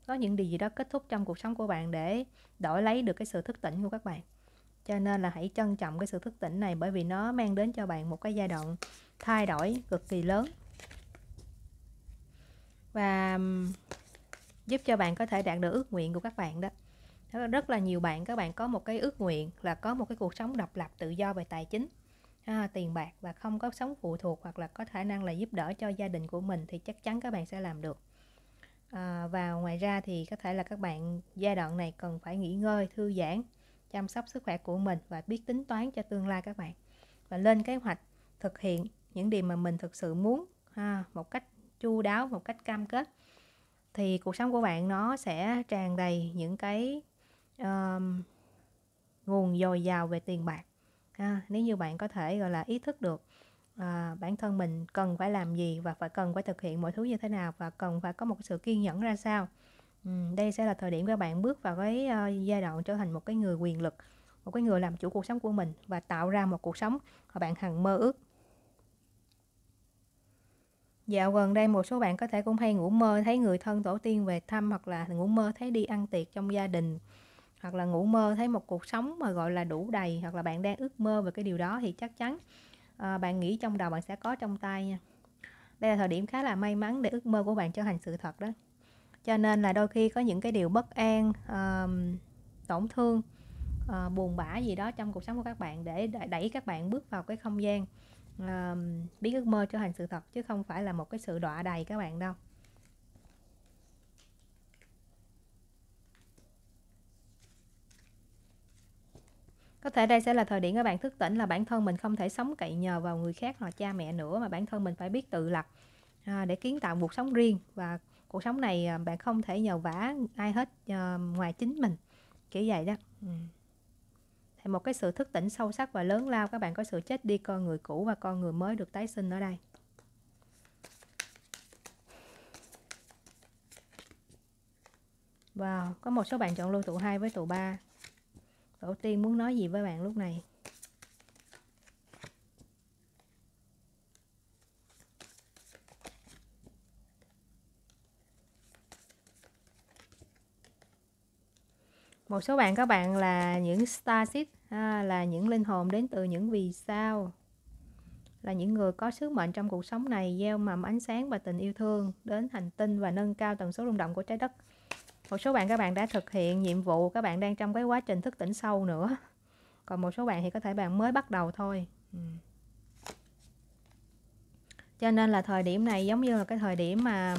có những điều gì đó kết thúc trong cuộc sống của bạn để đổi lấy được cái sự thức tỉnh của các bạn cho nên là hãy trân trọng cái sự thức tỉnh này bởi vì nó mang đến cho bạn một cái giai đoạn thay đổi cực kỳ lớn và giúp cho bạn có thể đạt được ước nguyện của các bạn đó rất là nhiều bạn các bạn có một cái ước nguyện là có một cái cuộc sống độc lập tự do về tài chính à, tiền bạc và không có sống phụ thuộc hoặc là có khả năng là giúp đỡ cho gia đình của mình thì chắc chắn các bạn sẽ làm được à, và ngoài ra thì có thể là các bạn giai đoạn này cần phải nghỉ ngơi thư giãn chăm sóc sức khỏe của mình và biết tính toán cho tương lai các bạn và lên kế hoạch thực hiện những điều mà mình thực sự muốn ha, một cách chu đáo một cách cam kết thì cuộc sống của bạn nó sẽ tràn đầy những cái uh, nguồn dồi dào về tiền bạc ha, nếu như bạn có thể gọi là ý thức được à, bản thân mình cần phải làm gì và phải cần phải thực hiện mọi thứ như thế nào và cần phải có một sự kiên nhẫn ra sao Ừ, đây sẽ là thời điểm các bạn bước vào cái uh, giai đoạn trở thành một cái người quyền lực, một cái người làm chủ cuộc sống của mình và tạo ra một cuộc sống mà bạn hằng mơ ước. Dạo gần đây một số bạn có thể cũng hay ngủ mơ thấy người thân tổ tiên về thăm hoặc là ngủ mơ thấy đi ăn tiệc trong gia đình hoặc là ngủ mơ thấy một cuộc sống mà gọi là đủ đầy hoặc là bạn đang ước mơ về cái điều đó thì chắc chắn à, bạn nghĩ trong đầu bạn sẽ có trong tay nha. Đây là thời điểm khá là may mắn để ước mơ của bạn trở thành sự thật đó cho nên là đôi khi có những cái điều bất an um, tổn thương uh, buồn bã gì đó trong cuộc sống của các bạn để đẩy các bạn bước vào cái không gian um, biến ước mơ trở thành sự thật chứ không phải là một cái sự đọa đầy các bạn đâu có thể đây sẽ là thời điểm các bạn thức tỉnh là bản thân mình không thể sống cậy nhờ vào người khác hoặc cha mẹ nữa mà bản thân mình phải biết tự lập à, để kiến tạo cuộc sống riêng và cuộc sống này à, bạn không thể nhờ vả ai hết à, ngoài chính mình kiểu vậy đó ừ. thì một cái sự thức tỉnh sâu sắc và lớn lao các bạn có sự chết đi con người cũ và con người mới được tái sinh ở đây Wow, có một số bạn chọn luôn tụ 2 với tụ 3 Tổ tiên muốn nói gì với bạn lúc này một số bạn các bạn là những starship à, là những linh hồn đến từ những vì sao là những người có sứ mệnh trong cuộc sống này gieo mầm ánh sáng và tình yêu thương đến hành tinh và nâng cao tần số rung động của trái đất một số bạn các bạn đã thực hiện nhiệm vụ các bạn đang trong cái quá trình thức tỉnh sâu nữa còn một số bạn thì có thể bạn mới bắt đầu thôi ừ. cho nên là thời điểm này giống như là cái thời điểm mà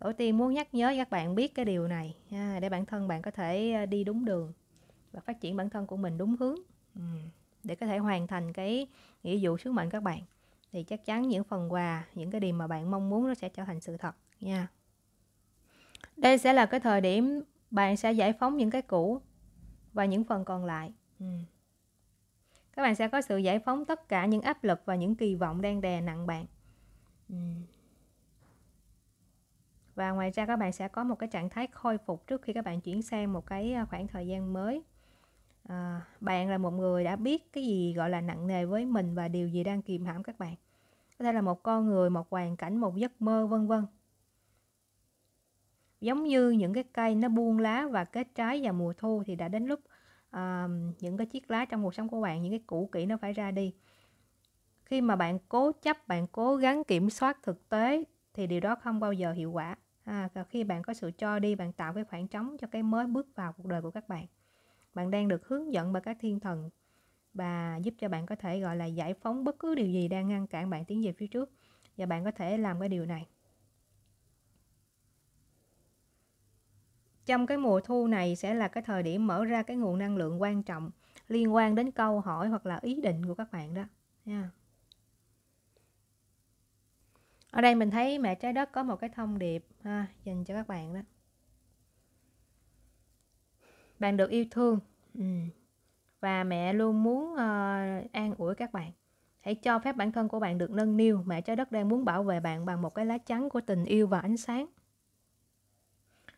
đầu tiên muốn nhắc nhớ các bạn biết cái điều này để bản thân bạn có thể ờ, đi đúng đường và phát triển bản thân của mình đúng hướng để có thể hoàn thành cái nghĩa vụ sứ mệnh các bạn thì chắc chắn những phần quà những cái điều mà bạn mong muốn nó sẽ trở thành sự thật nha đây sẽ là cái thời điểm bạn sẽ giải phóng những cái cũ và những phần còn lại các bạn sẽ có sự giải phóng tất cả những áp lực và những kỳ vọng đang đè nặng bạn và ngoài ra các bạn sẽ có một cái trạng thái khôi phục trước khi các bạn chuyển sang một cái à, khoảng thời gian mới à, bạn là một người đã biết cái gì gọi là nặng nề với mình và điều gì đang kìm hãm các bạn có thể là một con người một hoàn cảnh một giấc mơ vân vân giống như những cái cây nó buông lá và kết trái vào mùa thu thì đã đến lúc à, những cái chiếc lá trong cuộc sống của bạn những cái cũ kỹ nó phải ra đi khi mà bạn cố chấp bạn cố gắng kiểm soát thực tế thì điều đó không bao giờ hiệu quả à, và khi bạn có sự cho đi bạn tạo cái khoảng trống cho cái mới bước vào cuộc đời của các bạn bạn đang được hướng dẫn bởi các thiên thần và giúp cho bạn có thể gọi là giải phóng bất cứ điều gì đang ngăn cản bạn tiến về phía trước và bạn có thể làm cái điều này trong cái mùa thu này sẽ là cái thời điểm mở ra cái nguồn năng lượng quan trọng liên quan đến câu hỏi hoặc là ý định của các bạn đó nha yeah ở đây mình thấy mẹ trái đất có một cái thông điệp ha, dành cho các bạn đó bạn được yêu thương ừ. và mẹ luôn muốn uh, an ủi các bạn hãy cho phép bản thân của bạn được nâng niu mẹ trái đất đang muốn bảo vệ bạn bằng một cái lá chắn của tình yêu và ánh sáng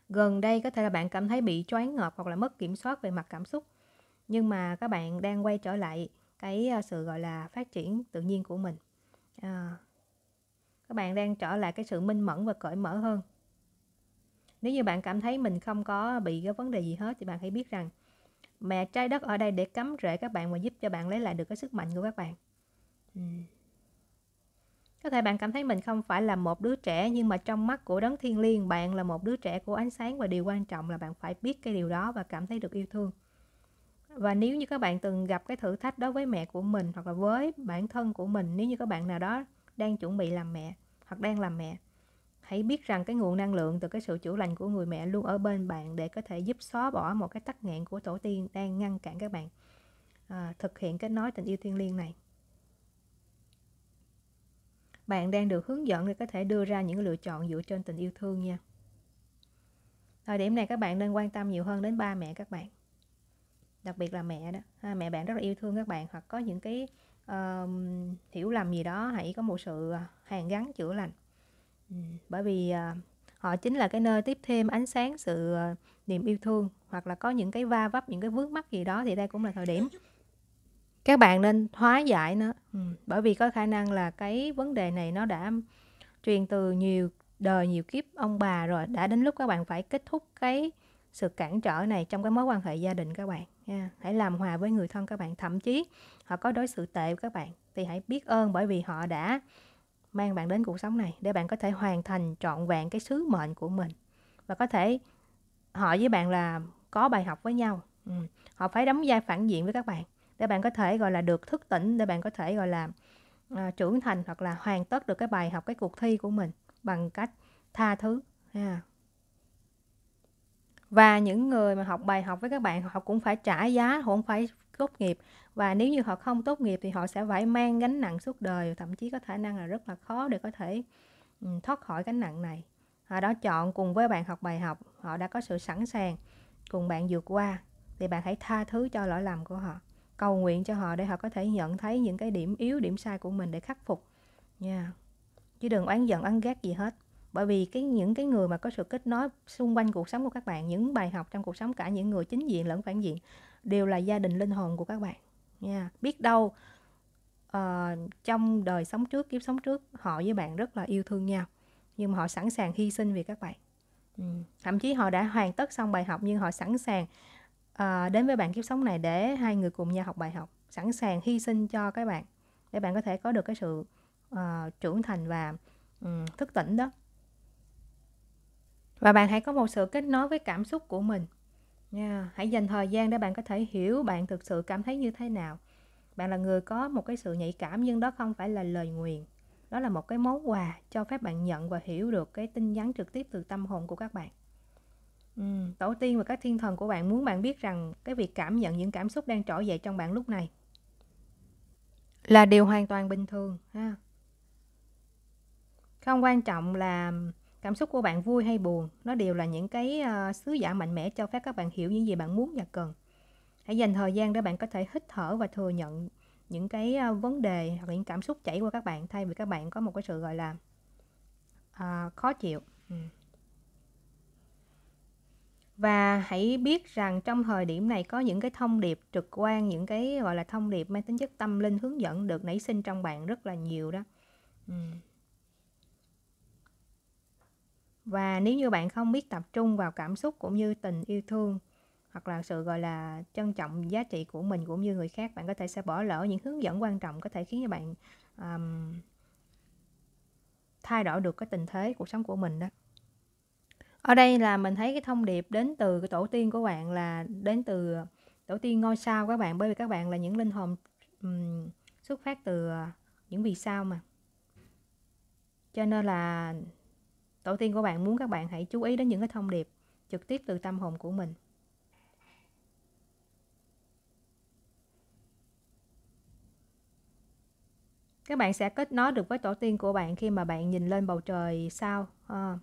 gần đây có thể là bạn cảm thấy bị choáng ngợp hoặc là mất kiểm soát về mặt cảm xúc nhưng mà các bạn đang quay trở lại cái ờ, sự gọi là phát triển tự nhiên của mình à, các bạn đang trở lại cái sự minh mẫn và cởi mở hơn nếu như bạn cảm thấy mình không có bị cái vấn đề gì hết thì bạn hãy biết rằng mẹ trái đất ở đây để cắm rễ các bạn và giúp cho bạn lấy lại được cái sức mạnh của các bạn có thể bạn cảm thấy mình không phải là một đứa trẻ nhưng mà trong mắt của đấng thiên liêng bạn là một đứa trẻ của ánh sáng và điều quan trọng là bạn phải biết cái điều đó và cảm thấy được yêu thương và nếu như các bạn từng gặp cái thử thách đối với mẹ của mình hoặc là với bản thân của mình nếu như các bạn nào đó đang chuẩn bị làm mẹ hoặc đang làm mẹ. Hãy biết rằng cái nguồn năng lượng từ cái sự chữa lành của người mẹ luôn ở bên bạn để có thể giúp xóa bỏ một cái tắc nghẽn của tổ tiên đang ngăn cản các bạn à, thực hiện cái nói tình yêu thiên liêng này. Bạn đang được hướng dẫn để có thể đưa ra những lựa chọn dựa trên tình yêu thương nha. Thời điểm này các bạn nên quan tâm nhiều hơn đến ba mẹ các bạn. Đặc biệt là mẹ đó, ha, mẹ bạn rất là yêu thương các bạn hoặc có những cái um, hiểu lầm gì đó hãy có một sự à, hàn gắn chữa lành um, bởi vì uh, họ chính là cái nơi tiếp thêm ánh sáng sự uh, niềm yêu thương hoặc là có những cái va vấp những cái vướng mắc gì đó thì đây cũng là thời điểm các bạn nên hóa giải nó ừ. bởi vì có khả năng là cái vấn đề này nó đã truyền từ nhiều đời nhiều kiếp ông bà rồi đã đến lúc các bạn phải kết thúc cái sự cản trở này trong cái mối quan hệ gia đình các bạn nha hãy làm hòa với người thân các bạn thậm chí họ có đối xử tệ với các bạn thì hãy biết ơn bởi vì họ đã mang bạn đến cuộc sống này để bạn có thể hoàn thành trọn vẹn cái sứ mệnh của mình và có thể họ với bạn là có bài học với nhau ừ. họ phải đóng vai phản diện với các bạn để bạn có thể gọi là được thức tỉnh để bạn có thể gọi là à, trưởng thành hoặc là hoàn tất được cái bài học cái cuộc thi của mình bằng cách tha thứ ha. Yeah và những người mà học bài học với các bạn họ cũng phải trả giá họ không phải tốt nghiệp và nếu như họ không tốt nghiệp thì họ sẽ phải mang gánh nặng suốt đời thậm chí có khả năng là rất là khó để có thể ừ, thoát khỏi gánh nặng này họ đã chọn cùng với bạn học bài học họ đã có sự sẵn sàng cùng bạn vượt qua thì bạn hãy tha thứ cho lỗi lầm của họ cầu nguyện cho họ để họ có thể nhận thấy những cái điểm yếu điểm sai của mình để khắc phục nha yeah. chứ đừng oán giận oán ghét gì hết bởi vì cái những cái người mà có sự kết nối xung quanh cuộc sống của các bạn những bài học trong cuộc sống cả những người chính diện lẫn phản diện đều là gia đình linh hồn của các bạn nha yeah. biết đâu uh, trong đời sống trước kiếp sống trước họ với bạn rất là yêu thương nhau nhưng mà họ sẵn sàng hy sinh vì các bạn ừ. thậm chí họ đã hoàn tất xong bài học nhưng họ sẵn sàng uh, đến với bạn kiếp sống này để hai người cùng nhau học bài học sẵn sàng hy sinh cho các bạn để bạn có thể có được cái sự uh, trưởng thành và um, thức tỉnh đó và bạn hãy có một sự kết nối với cảm xúc của mình yeah. hãy dành thời gian để bạn có thể hiểu bạn thực sự cảm thấy như thế nào bạn là người có một cái sự nhạy cảm nhưng đó không phải là lời nguyền đó là một cái món quà cho phép bạn nhận và hiểu được cái tin nhắn trực tiếp từ tâm hồn của các bạn ừ, tổ tiên và các thiên thần của bạn muốn bạn biết rằng cái việc cảm nhận những cảm xúc đang trỗi dậy trong bạn lúc này là điều hoàn toàn bình thường ha không quan trọng là cảm xúc của bạn vui hay buồn nó đều là những cái uh, sứ giả mạnh mẽ cho phép các bạn hiểu những gì bạn muốn và cần hãy dành thời gian để bạn có thể hít thở và thừa nhận những cái uh, vấn đề hoặc những cảm xúc chảy qua các bạn thay vì các bạn có một cái sự gọi là uh, khó chịu ừ. và hãy biết rằng trong thời điểm này có những cái thông điệp trực quan những cái gọi là thông điệp mang tính chất tâm linh hướng dẫn được nảy sinh trong bạn rất là nhiều đó ừ và nếu như bạn không biết tập trung vào cảm xúc cũng như tình yêu thương hoặc là sự gọi là trân trọng giá trị của mình cũng như người khác bạn có thể sẽ bỏ lỡ những hướng dẫn quan trọng có thể khiến cho bạn um, thay đổi được cái tình thế cuộc sống của mình đó ở đây là mình thấy cái thông điệp đến từ cái tổ tiên của bạn là đến từ ờ, tổ tiên ngôi sao các bạn bởi vì các bạn là những linh hồn um, xuất phát từ ờ, những vì sao mà cho nên là tổ tiên của bạn muốn các bạn hãy chú ý đến những cái thông điệp trực tiếp từ tâm hồn của mình các bạn sẽ kết nối được với tổ tiên của bạn khi mà bạn nhìn lên bầu trời sao à.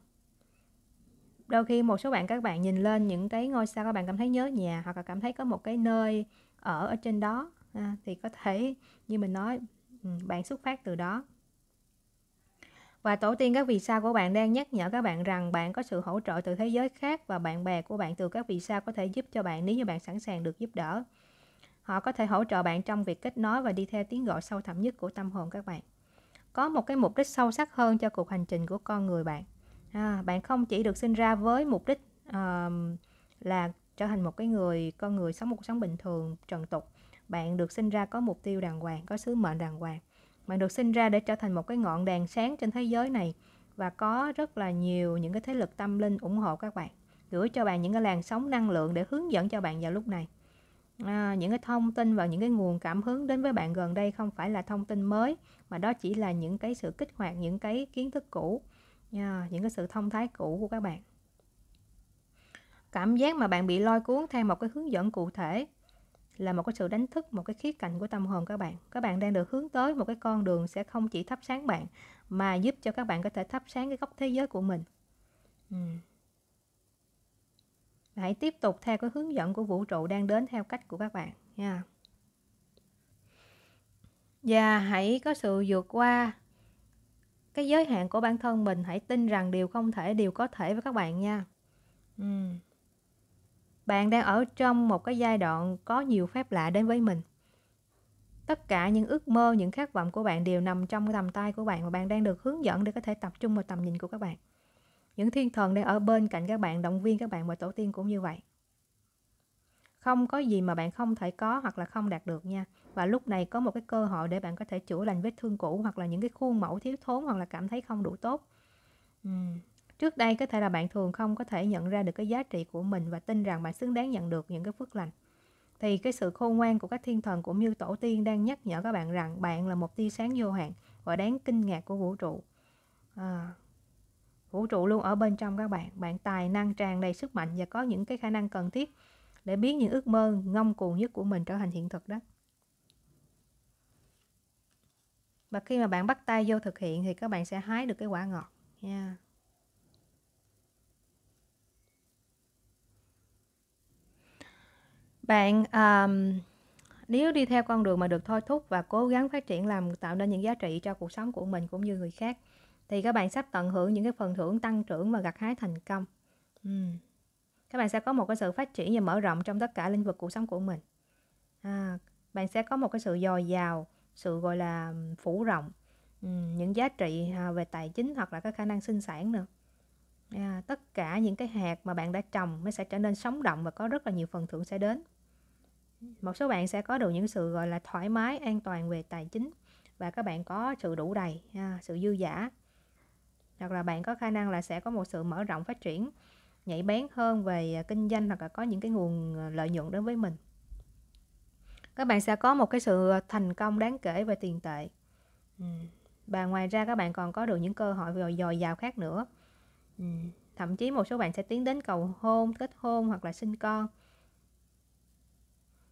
đôi khi một số bạn các bạn nhìn lên những cái ngôi sao các bạn cảm thấy nhớ nhà hoặc là cảm thấy có một cái nơi ở ở trên đó à, thì có thể như mình nói ừ, bạn xuất phát từ đó và tổ tiên các vì sao của bạn đang nhắc nhở các bạn rằng bạn có sự hỗ trợ từ thế giới khác và bạn bè của bạn từ các vì sao có thể giúp cho bạn nếu như bạn sẵn sàng được giúp đỡ. Họ có thể hỗ trợ bạn trong việc kết nối và đi theo tiếng gọi sâu thẳm nhất của tâm hồn các bạn. Có một cái mục đích sâu sắc hơn cho cuộc hành trình của con người bạn. À, bạn không chỉ được sinh ra với mục đích uh, là trở thành một cái người con người sống một cuộc sống bình thường trần tục. Bạn được sinh ra có mục tiêu đàng hoàng, có sứ mệnh đàng hoàng bạn được sinh ra để trở thành một cái ngọn đèn sáng trên thế giới này và có rất là nhiều những cái thế lực tâm linh ủng hộ các bạn gửi cho bạn những cái làn sóng năng lượng để hướng dẫn cho bạn vào lúc này à, những cái thông tin và những cái nguồn cảm hứng đến với bạn gần đây không phải là thông tin mới mà đó chỉ là những cái sự kích hoạt những cái kiến thức cũ à, những cái sự thông thái cũ của các bạn cảm giác mà bạn bị lôi cuốn theo một cái hướng dẫn cụ thể là một cái sự đánh thức một cái khía cạnh của tâm hồn các bạn các bạn đang được hướng tới một cái con đường sẽ không chỉ thắp sáng bạn mà giúp cho các bạn có thể thắp sáng cái góc thế giới của mình ừ. hãy tiếp tục theo cái hướng dẫn của vũ trụ đang đến theo cách của các bạn nha và hãy có sự vượt qua cái giới hạn của bản thân mình hãy tin rằng điều không thể điều có thể với các bạn nha ừ bạn đang ở trong một cái giai đoạn có nhiều phép lạ đến với mình tất cả những ước mơ những khát vọng của bạn đều nằm trong tầm tay của bạn và bạn đang được hướng dẫn để có thể tập trung vào tầm nhìn của các bạn những thiên thần đang ở bên cạnh các bạn động viên các bạn và tổ tiên cũng như vậy không có gì mà bạn không thể có hoặc là không đạt được nha và lúc này có một cái cơ hội để bạn có thể chữa lành vết thương cũ hoặc là những cái khuôn mẫu thiếu thốn hoặc là cảm thấy không đủ tốt uhm. Trước đây có thể là bạn thường không có thể nhận ra được cái giá trị của mình và tin rằng bạn xứng đáng nhận được những cái phước lành. Thì cái sự khôn ngoan của các thiên thần cũng như tổ tiên đang nhắc nhở các bạn rằng bạn là một tia sáng vô hạn và đáng kinh ngạc của vũ trụ. À, vũ trụ luôn ở bên trong các bạn. Bạn tài năng tràn đầy sức mạnh và có những cái khả năng cần thiết để biến những ước mơ ngông cuồng nhất của mình trở thành hiện thực đó. Và khi mà bạn bắt tay vô thực hiện thì các bạn sẽ hái được cái quả ngọt. Yeah. Bạn um, nếu đi theo con đường mà được thôi thúc và cố gắng phát triển làm tạo nên những giá trị cho cuộc sống của mình cũng như người khác thì các bạn sắp tận hưởng những cái phần thưởng tăng trưởng và gặt hái thành công. Uhm. Các bạn sẽ có một cái sự phát triển và mở rộng trong tất cả lĩnh vực cuộc sống của mình. À, bạn sẽ có một cái sự dồi dào, sự gọi là phủ rộng, uhm, những giá trị à, về tài chính hoặc là các khả năng sinh sản nữa à, tất cả những cái hạt mà bạn đã trồng nó sẽ trở nên sống động và có rất là nhiều phần thưởng sẽ đến một số bạn sẽ có được những sự gọi là thoải mái an toàn về tài chính và các bạn có sự đủ đầy à, sự dư giả hoặc là bạn có khả năng là sẽ có một sự mở rộng phát triển nhảy bén hơn về à, kinh doanh hoặc là có những cái nguồn à, lợi nhuận đến với mình các bạn sẽ có một cái sự à, thành công đáng kể về tiền tệ và ngoài ra các bạn còn có được những cơ hội dồi dào khác nữa Ừ. thậm chí một số bạn sẽ tiến đến cầu hôn kết hôn hoặc là sinh con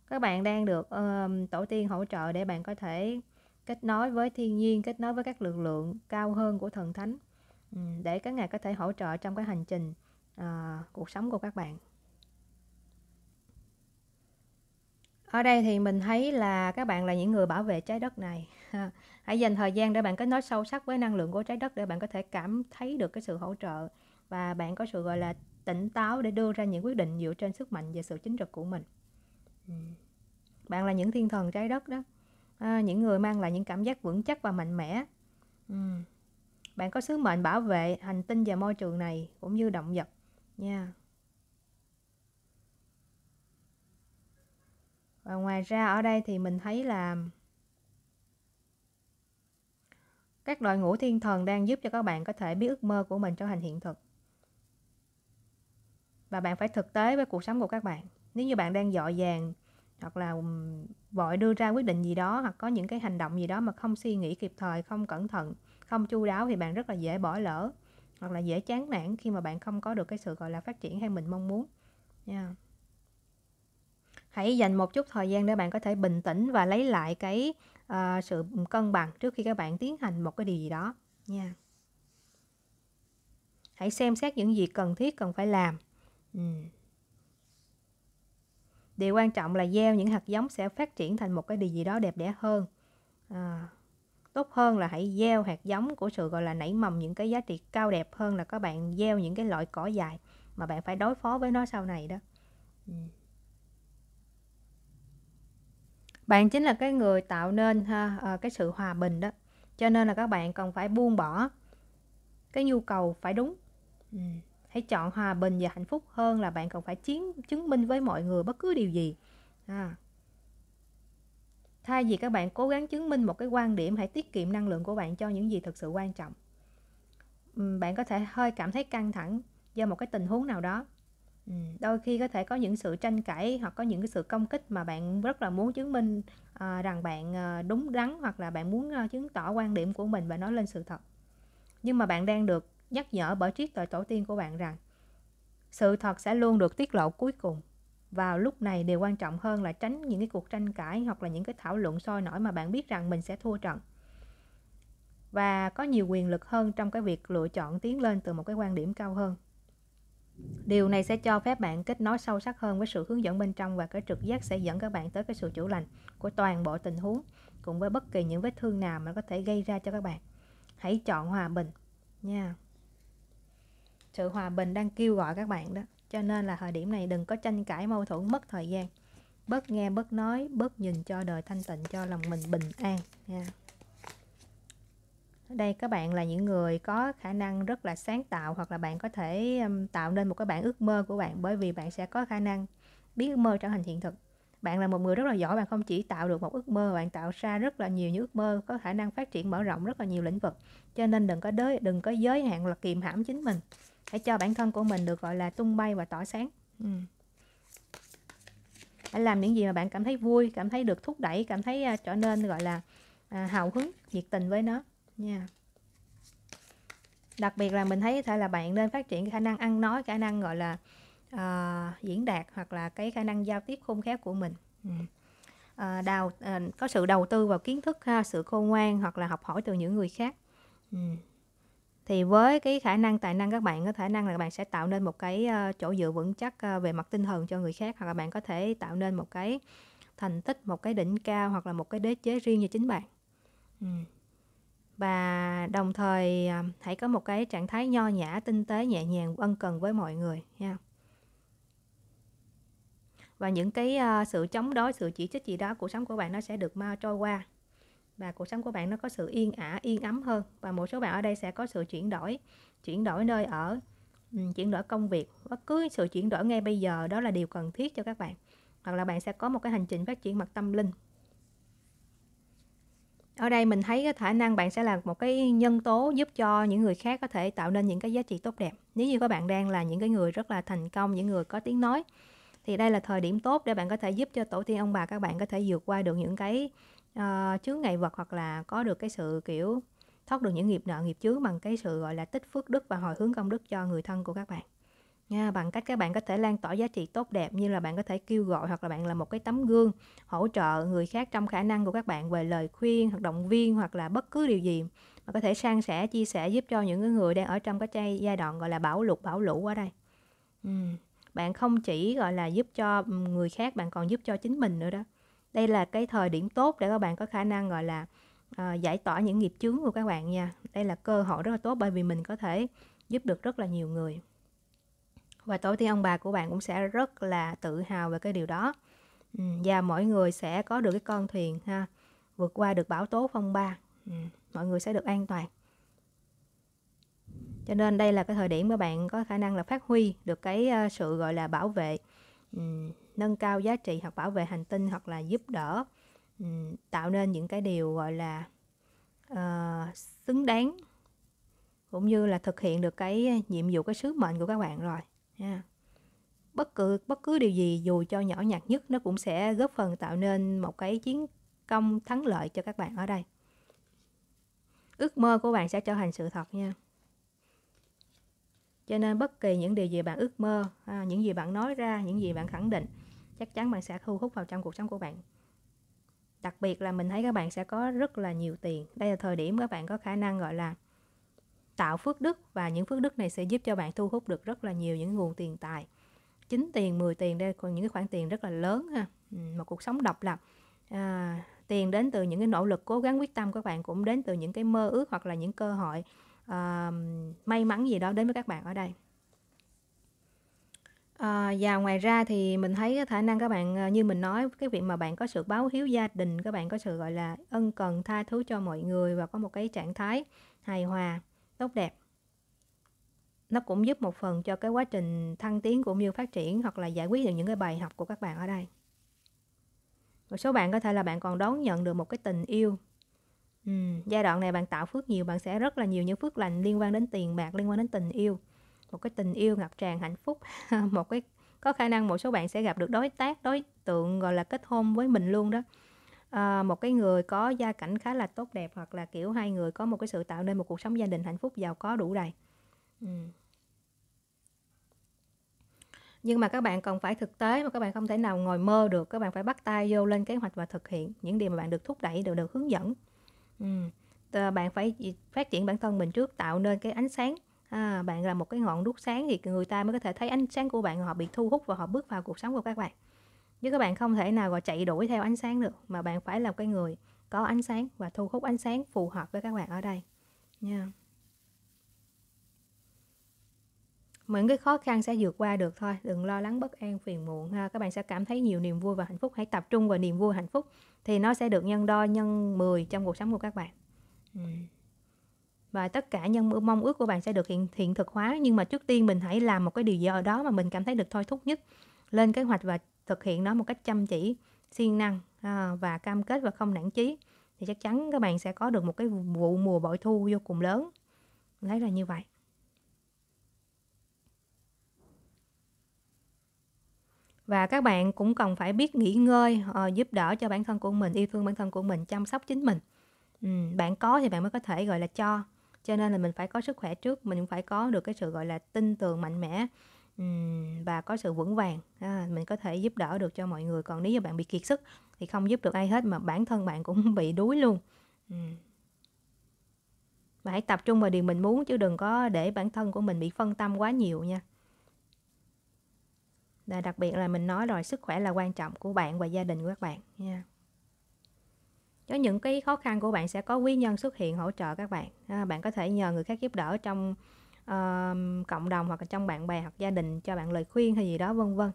các bạn đang được uh, tổ tiên hỗ trợ để bạn có thể kết nối với thiên nhiên kết nối với các lực lượng cao hơn của thần thánh ừ. để các ngài có thể hỗ trợ trong cái hành trình uh, cuộc sống của các bạn ở đây thì mình thấy là các bạn là những người bảo vệ trái đất này hãy dành thời gian để bạn kết nối sâu sắc với năng lượng của trái đất để bạn có thể cảm thấy được cái sự hỗ trợ và bạn có sự gọi là tỉnh táo để đưa ra những quyết định dựa trên sức mạnh và sự chính trực của mình ừ. bạn là những thiên thần trái đất đó à, những người mang lại những cảm giác vững chắc và mạnh mẽ ừ. bạn có sứ mệnh bảo vệ hành tinh và môi trường này cũng như động vật nha yeah. và ngoài ra ở đây thì mình thấy là các đội ngũ thiên thần đang giúp cho các bạn có thể biến ước mơ của mình trở thành hiện thực và bạn phải thực tế với cuộc sống của các bạn nếu như bạn đang dội vàng hoặc là vội đưa ra quyết định gì đó hoặc có những cái hành động gì đó mà không suy nghĩ kịp thời không cẩn thận không chu đáo thì bạn rất là dễ bỏ lỡ hoặc là dễ chán nản khi mà bạn không có được cái sự gọi là phát triển hay mình mong muốn nha yeah hãy dành một chút thời gian để bạn có thể bình tĩnh và lấy lại cái uh, sự cân bằng trước khi các bạn tiến hành một cái điều gì đó nha hãy xem xét những gì cần thiết cần phải làm ừ. điều quan trọng là gieo những hạt giống sẽ phát triển thành một cái điều gì đó đẹp đẽ hơn à, tốt hơn là hãy gieo hạt giống của sự gọi là nảy mầm những cái giá trị cao đẹp hơn là các bạn gieo những cái loại cỏ dài mà bạn phải đối phó với nó sau này đó ừ. bạn chính là cái người tạo nên ha ờ, cái sự hòa bình đó cho nên là các bạn cần phải buông bỏ cái nhu cầu phải đúng ừ, hãy chọn hòa bình và hạnh phúc hơn là bạn cần phải chiến chứng minh với mọi người bất cứ điều gì à. thay vì các bạn cố gắng chứng minh một cái quan điểm hãy tiết kiệm năng lượng của bạn cho những gì thực sự quan trọng ừ, bạn có thể hơi cảm thấy căng thẳng do một cái tình huống nào đó Ừ, đôi khi có thể có những sự tranh cãi hoặc có những cái sự công kích mà bạn rất là muốn chứng minh à, rằng bạn ờ, đúng đắn hoặc là bạn muốn ờ, chứng tỏ quan điểm của mình và nói lên sự thật nhưng mà bạn đang được nhắc nhở bởi triết tội tổ tiên của bạn rằng sự thật sẽ luôn được tiết lộ cuối cùng vào lúc này điều quan trọng hơn là tránh những cái cuộc tranh cãi hoặc là những cái thảo luận sôi nổi mà bạn biết rằng mình sẽ thua trận và có nhiều quyền lực hơn trong cái việc lựa chọn tiến lên từ một cái quan điểm cao hơn Điều này sẽ cho phép bạn kết nối sâu sắc hơn với sự hướng dẫn bên trong và cái trực giác sẽ dẫn các bạn tới cái sự chữa lành của toàn bộ tình huống cùng với bất kỳ những vết thương nào mà có thể gây ra cho các bạn. Hãy chọn hòa bình nha. Sự hòa bình đang kêu gọi các bạn đó. Cho nên là thời điểm này đừng có tranh cãi mâu thuẫn mất thời gian. Bớt nghe, bớt nói, bớt nhìn cho đời thanh tịnh cho lòng mình bình an nha đây các bạn là những người có khả năng rất là sáng tạo hoặc là bạn có thể um, tạo nên một cái bản ước mơ của bạn bởi vì bạn sẽ có khả năng biến ước mơ trở thành hiện thực bạn là một người rất là giỏi bạn không chỉ tạo được một ước mơ bạn tạo ra rất là nhiều những ước mơ có khả năng phát triển mở rộng rất là nhiều lĩnh vực cho nên đừng có đới đừng có giới hạn là kìm hãm chính mình hãy cho bản thân của mình được gọi là tung bay và tỏa sáng ừ. hãy làm những gì mà bạn cảm thấy vui cảm thấy được thúc đẩy cảm thấy uh, trở nên gọi là uh, hào hứng nhiệt tình với nó nha đặc biệt là mình thấy có thể là bạn nên phát triển khả năng ăn nói khả năng gọi là uh, diễn đạt hoặc là cái khả năng giao tiếp khôn khéo của mình ừ. uh, đào uh, có sự đầu tư vào kiến thức ha sự khôn ngoan hoặc là học hỏi từ những người khác ừ. thì với cái khả năng tài năng các bạn có khả năng là bạn sẽ tạo nên một cái uh, chỗ dựa vững chắc uh, về mặt tinh thần cho người khác hoặc là bạn có thể tạo nên một cái thành tích một cái đỉnh cao hoặc là một cái đế chế riêng cho chính bạn ừ và đồng thời à, hãy có một cái trạng thái nho nhã tinh tế nhẹ nhàng ân cần với mọi người nha và những cái à, sự chống đối sự chỉ trích gì đó cuộc sống của bạn nó sẽ được mau trôi qua và cuộc sống của bạn nó có sự yên ả yên ấm hơn và một số bạn ở đây sẽ có sự chuyển đổi chuyển đổi nơi ở chuyển đổi công việc bất cứ sự chuyển đổi ngay bây giờ đó là điều cần thiết cho các bạn hoặc là bạn sẽ có một cái hành trình phát triển mặt tâm linh ở đây mình thấy cái khả năng bạn sẽ là một cái nhân tố giúp cho những người khác có thể tạo nên những cái giá trị tốt đẹp nếu như các bạn đang là những cái người rất là thành công những người có tiếng nói thì đây là thời điểm tốt để bạn có thể giúp cho tổ tiên ông bà các bạn có thể vượt qua được những cái uh, chướng ngại vật hoặc là có được cái sự kiểu thoát được những nghiệp nợ nghiệp chướng bằng cái sự gọi là tích phước đức và hồi hướng công đức cho người thân của các bạn nha bằng cách các bạn có thể lan tỏa giá trị tốt đẹp như là bạn có thể kêu gọi hoặc là bạn là một cái tấm gương hỗ trợ người khác trong khả năng của các bạn về lời khuyên hoặc động viên hoặc là bất cứ điều gì mà có thể san sẻ chia sẻ giúp cho những người đang ở trong cái giai đoạn gọi là bảo lụt bảo lũ ở đây ừ. bạn không chỉ gọi là giúp cho người khác bạn còn giúp cho chính mình nữa đó đây là cái thời điểm tốt để các bạn có khả năng gọi là à, giải tỏa những nghiệp chướng của các bạn nha đây là cơ hội rất là tốt bởi vì mình có thể giúp được rất là nhiều người và tối tiên ông bà của bạn cũng sẽ rất là tự hào về cái điều đó ừ, và mỗi người sẽ có được cái con thuyền ha vượt qua được bão tố phong ba ừ, mọi người sẽ được an toàn cho nên đây là cái thời điểm mà bạn có khả năng là phát huy được cái ờ, sự gọi là bảo vệ ừ, nâng cao giá trị hoặc bảo vệ hành tinh hoặc là giúp đỡ tạo nên những cái điều gọi là uh, xứng đáng cũng như là thực hiện được cái nhiệm vụ cái sứ mệnh của các bạn rồi nha bất cứ bất cứ điều gì dù cho nhỏ nhặt nhất nó cũng sẽ góp phần tạo nên một cái chiến công thắng lợi cho các bạn ở đây ước mơ của bạn sẽ trở thành sự thật nha cho nên bất kỳ những điều gì bạn ước mơ à, những gì bạn nói ra những gì bạn khẳng định chắc chắn bạn sẽ thu hút vào trong cuộc sống của bạn đặc biệt là mình thấy các bạn sẽ có rất là nhiều tiền đây là thời điểm các bạn có khả năng gọi là tạo phước đức và những phước đức này sẽ giúp cho bạn thu hút được rất là nhiều những nguồn tiền tài 9 tiền 10 tiền đây còn những cái khoản tiền rất là lớn ha ừ, một cuộc sống độc lập à, tiền đến từ những cái nỗ lực cố gắng quyết tâm các bạn cũng đến từ những cái mơ ước hoặc là những cơ hội à, may mắn gì đó đến với các bạn ở đây À, và ngoài ra thì mình thấy cái khả năng các bạn à, như mình nói cái việc mà bạn có sự báo hiếu gia đình các bạn có sự gọi là ân cần tha thứ cho mọi người và có một cái trạng thái hài hòa tốt đẹp nó cũng giúp một phần cho cái quá trình thăng tiến cũng như phát triển hoặc là giải quyết được những cái bài học của các bạn ở đây một số bạn có thể là bạn còn đón nhận được một cái tình yêu ừ, giai đoạn này bạn tạo phước nhiều bạn sẽ rất là nhiều những phước lành liên quan đến tiền bạc liên quan đến tình yêu một cái tình yêu ngập tràn hạnh phúc một cái có khả năng một số bạn sẽ gặp được đối tác đối tượng gọi là kết hôn với mình luôn đó à, một cái người có gia cảnh khá là tốt đẹp hoặc là kiểu hai người có một cái sự tạo nên một cuộc sống gia đình hạnh phúc giàu có đủ đầy ừ. nhưng mà các bạn còn phải thực tế mà các bạn không thể nào ngồi mơ được các bạn phải bắt tay vô lên kế hoạch và thực hiện những điều mà bạn được thúc đẩy đều được hướng dẫn ừ. À, bạn phải phát triển bản thân mình trước tạo nên cái ánh sáng à, bạn là một cái ngọn đuốc sáng thì người ta mới có thể thấy ánh sáng của bạn họ bị thu hút và họ bước vào cuộc sống của các bạn chứ các bạn không thể nào gọi chạy đuổi theo ánh sáng được mà bạn phải là cái người có ánh sáng và thu hút ánh sáng phù hợp với các bạn ở đây nha những cái khó khăn sẽ vượt qua được thôi đừng lo lắng bất an phiền muộn ha các bạn sẽ cảm thấy nhiều niềm vui và hạnh phúc hãy tập trung vào niềm vui hạnh phúc thì nó sẽ được nhân đo nhân 10 trong cuộc sống của các bạn ừ. và tất cả nhân mong ước của bạn sẽ được hiện thiện thực hóa nhưng mà trước tiên mình hãy làm một cái điều gì ở đó mà mình cảm thấy được thôi thúc nhất lên kế hoạch và thực hiện nó một cách chăm chỉ siêng năng à, và cam kết và không nản chí thì chắc chắn các bạn sẽ có được một cái vụ mùa bội thu vô cùng lớn đấy là như vậy và các bạn cũng cần phải biết nghỉ ngơi à, giúp đỡ cho bản thân của mình yêu thương bản thân của mình chăm sóc chính mình ừ, bạn có thì bạn mới có thể gọi là cho cho nên là mình phải có sức khỏe trước mình phải có được cái sự gọi là tin tưởng mạnh mẽ và có sự vững vàng à, mình có thể giúp đỡ được cho mọi người còn nếu như bạn bị kiệt sức thì không giúp được ai hết mà bản thân bạn cũng bị đuối luôn và hãy tập trung vào điều mình muốn chứ đừng có để bản thân của mình bị phân tâm quá nhiều nha và đặc biệt là mình nói rồi sức khỏe là quan trọng của bạn và gia đình của các bạn nha có những cái khó khăn của bạn sẽ có quý nhân xuất hiện hỗ trợ các bạn à, bạn có thể nhờ người khác giúp đỡ trong uh, cộng đồng hoặc là trong bạn bè hoặc gia đình cho bạn lời khuyên hay gì đó vân vân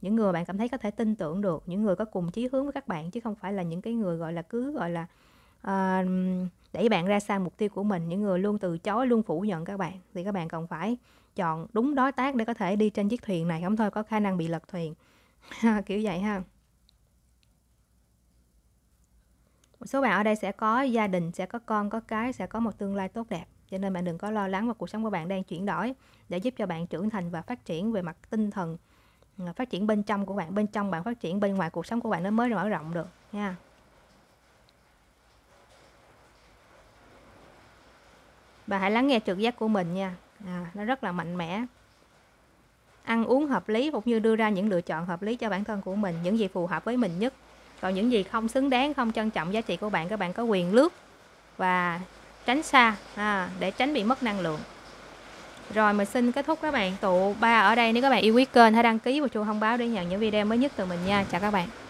những người bạn cảm thấy có thể tin tưởng được những người có cùng chí hướng với các bạn chứ không phải là những cái người gọi là cứ gọi là uh, đẩy bạn ra sang mục tiêu của mình những người luôn từ chối luôn phủ nhận các bạn thì các bạn cần phải chọn đúng đối tác để có thể đi trên chiếc thuyền này không thôi có khả năng bị lật thuyền kiểu vậy ha một số bạn ở đây sẽ có gia đình sẽ có con có cái sẽ có một tương lai tốt đẹp cho nên bạn đừng có lo lắng và cuộc sống của bạn đang chuyển đổi để giúp cho bạn trưởng thành và phát triển về mặt tinh thần ờ, phát triển bên trong của bạn bên trong bạn phát triển bên ngoài cuộc sống của bạn nó mới mở rộng được nha và hãy lắng nghe trực giác của mình nha à, nó rất là mạnh mẽ ăn uống hợp lý cũng như đưa ra những lựa chọn hợp lý cho bản thân của mình những gì phù hợp với mình nhất còn những gì không xứng đáng không trân trọng giá trị của bạn các bạn có quyền lướt và tránh xa à, để tránh bị mất năng lượng rồi mình xin kết thúc các bạn tụ ba ở đây nếu các bạn yêu quý kênh hãy đăng ký và chuông thông báo để nhận những video mới nhất từ mình nha chào các bạn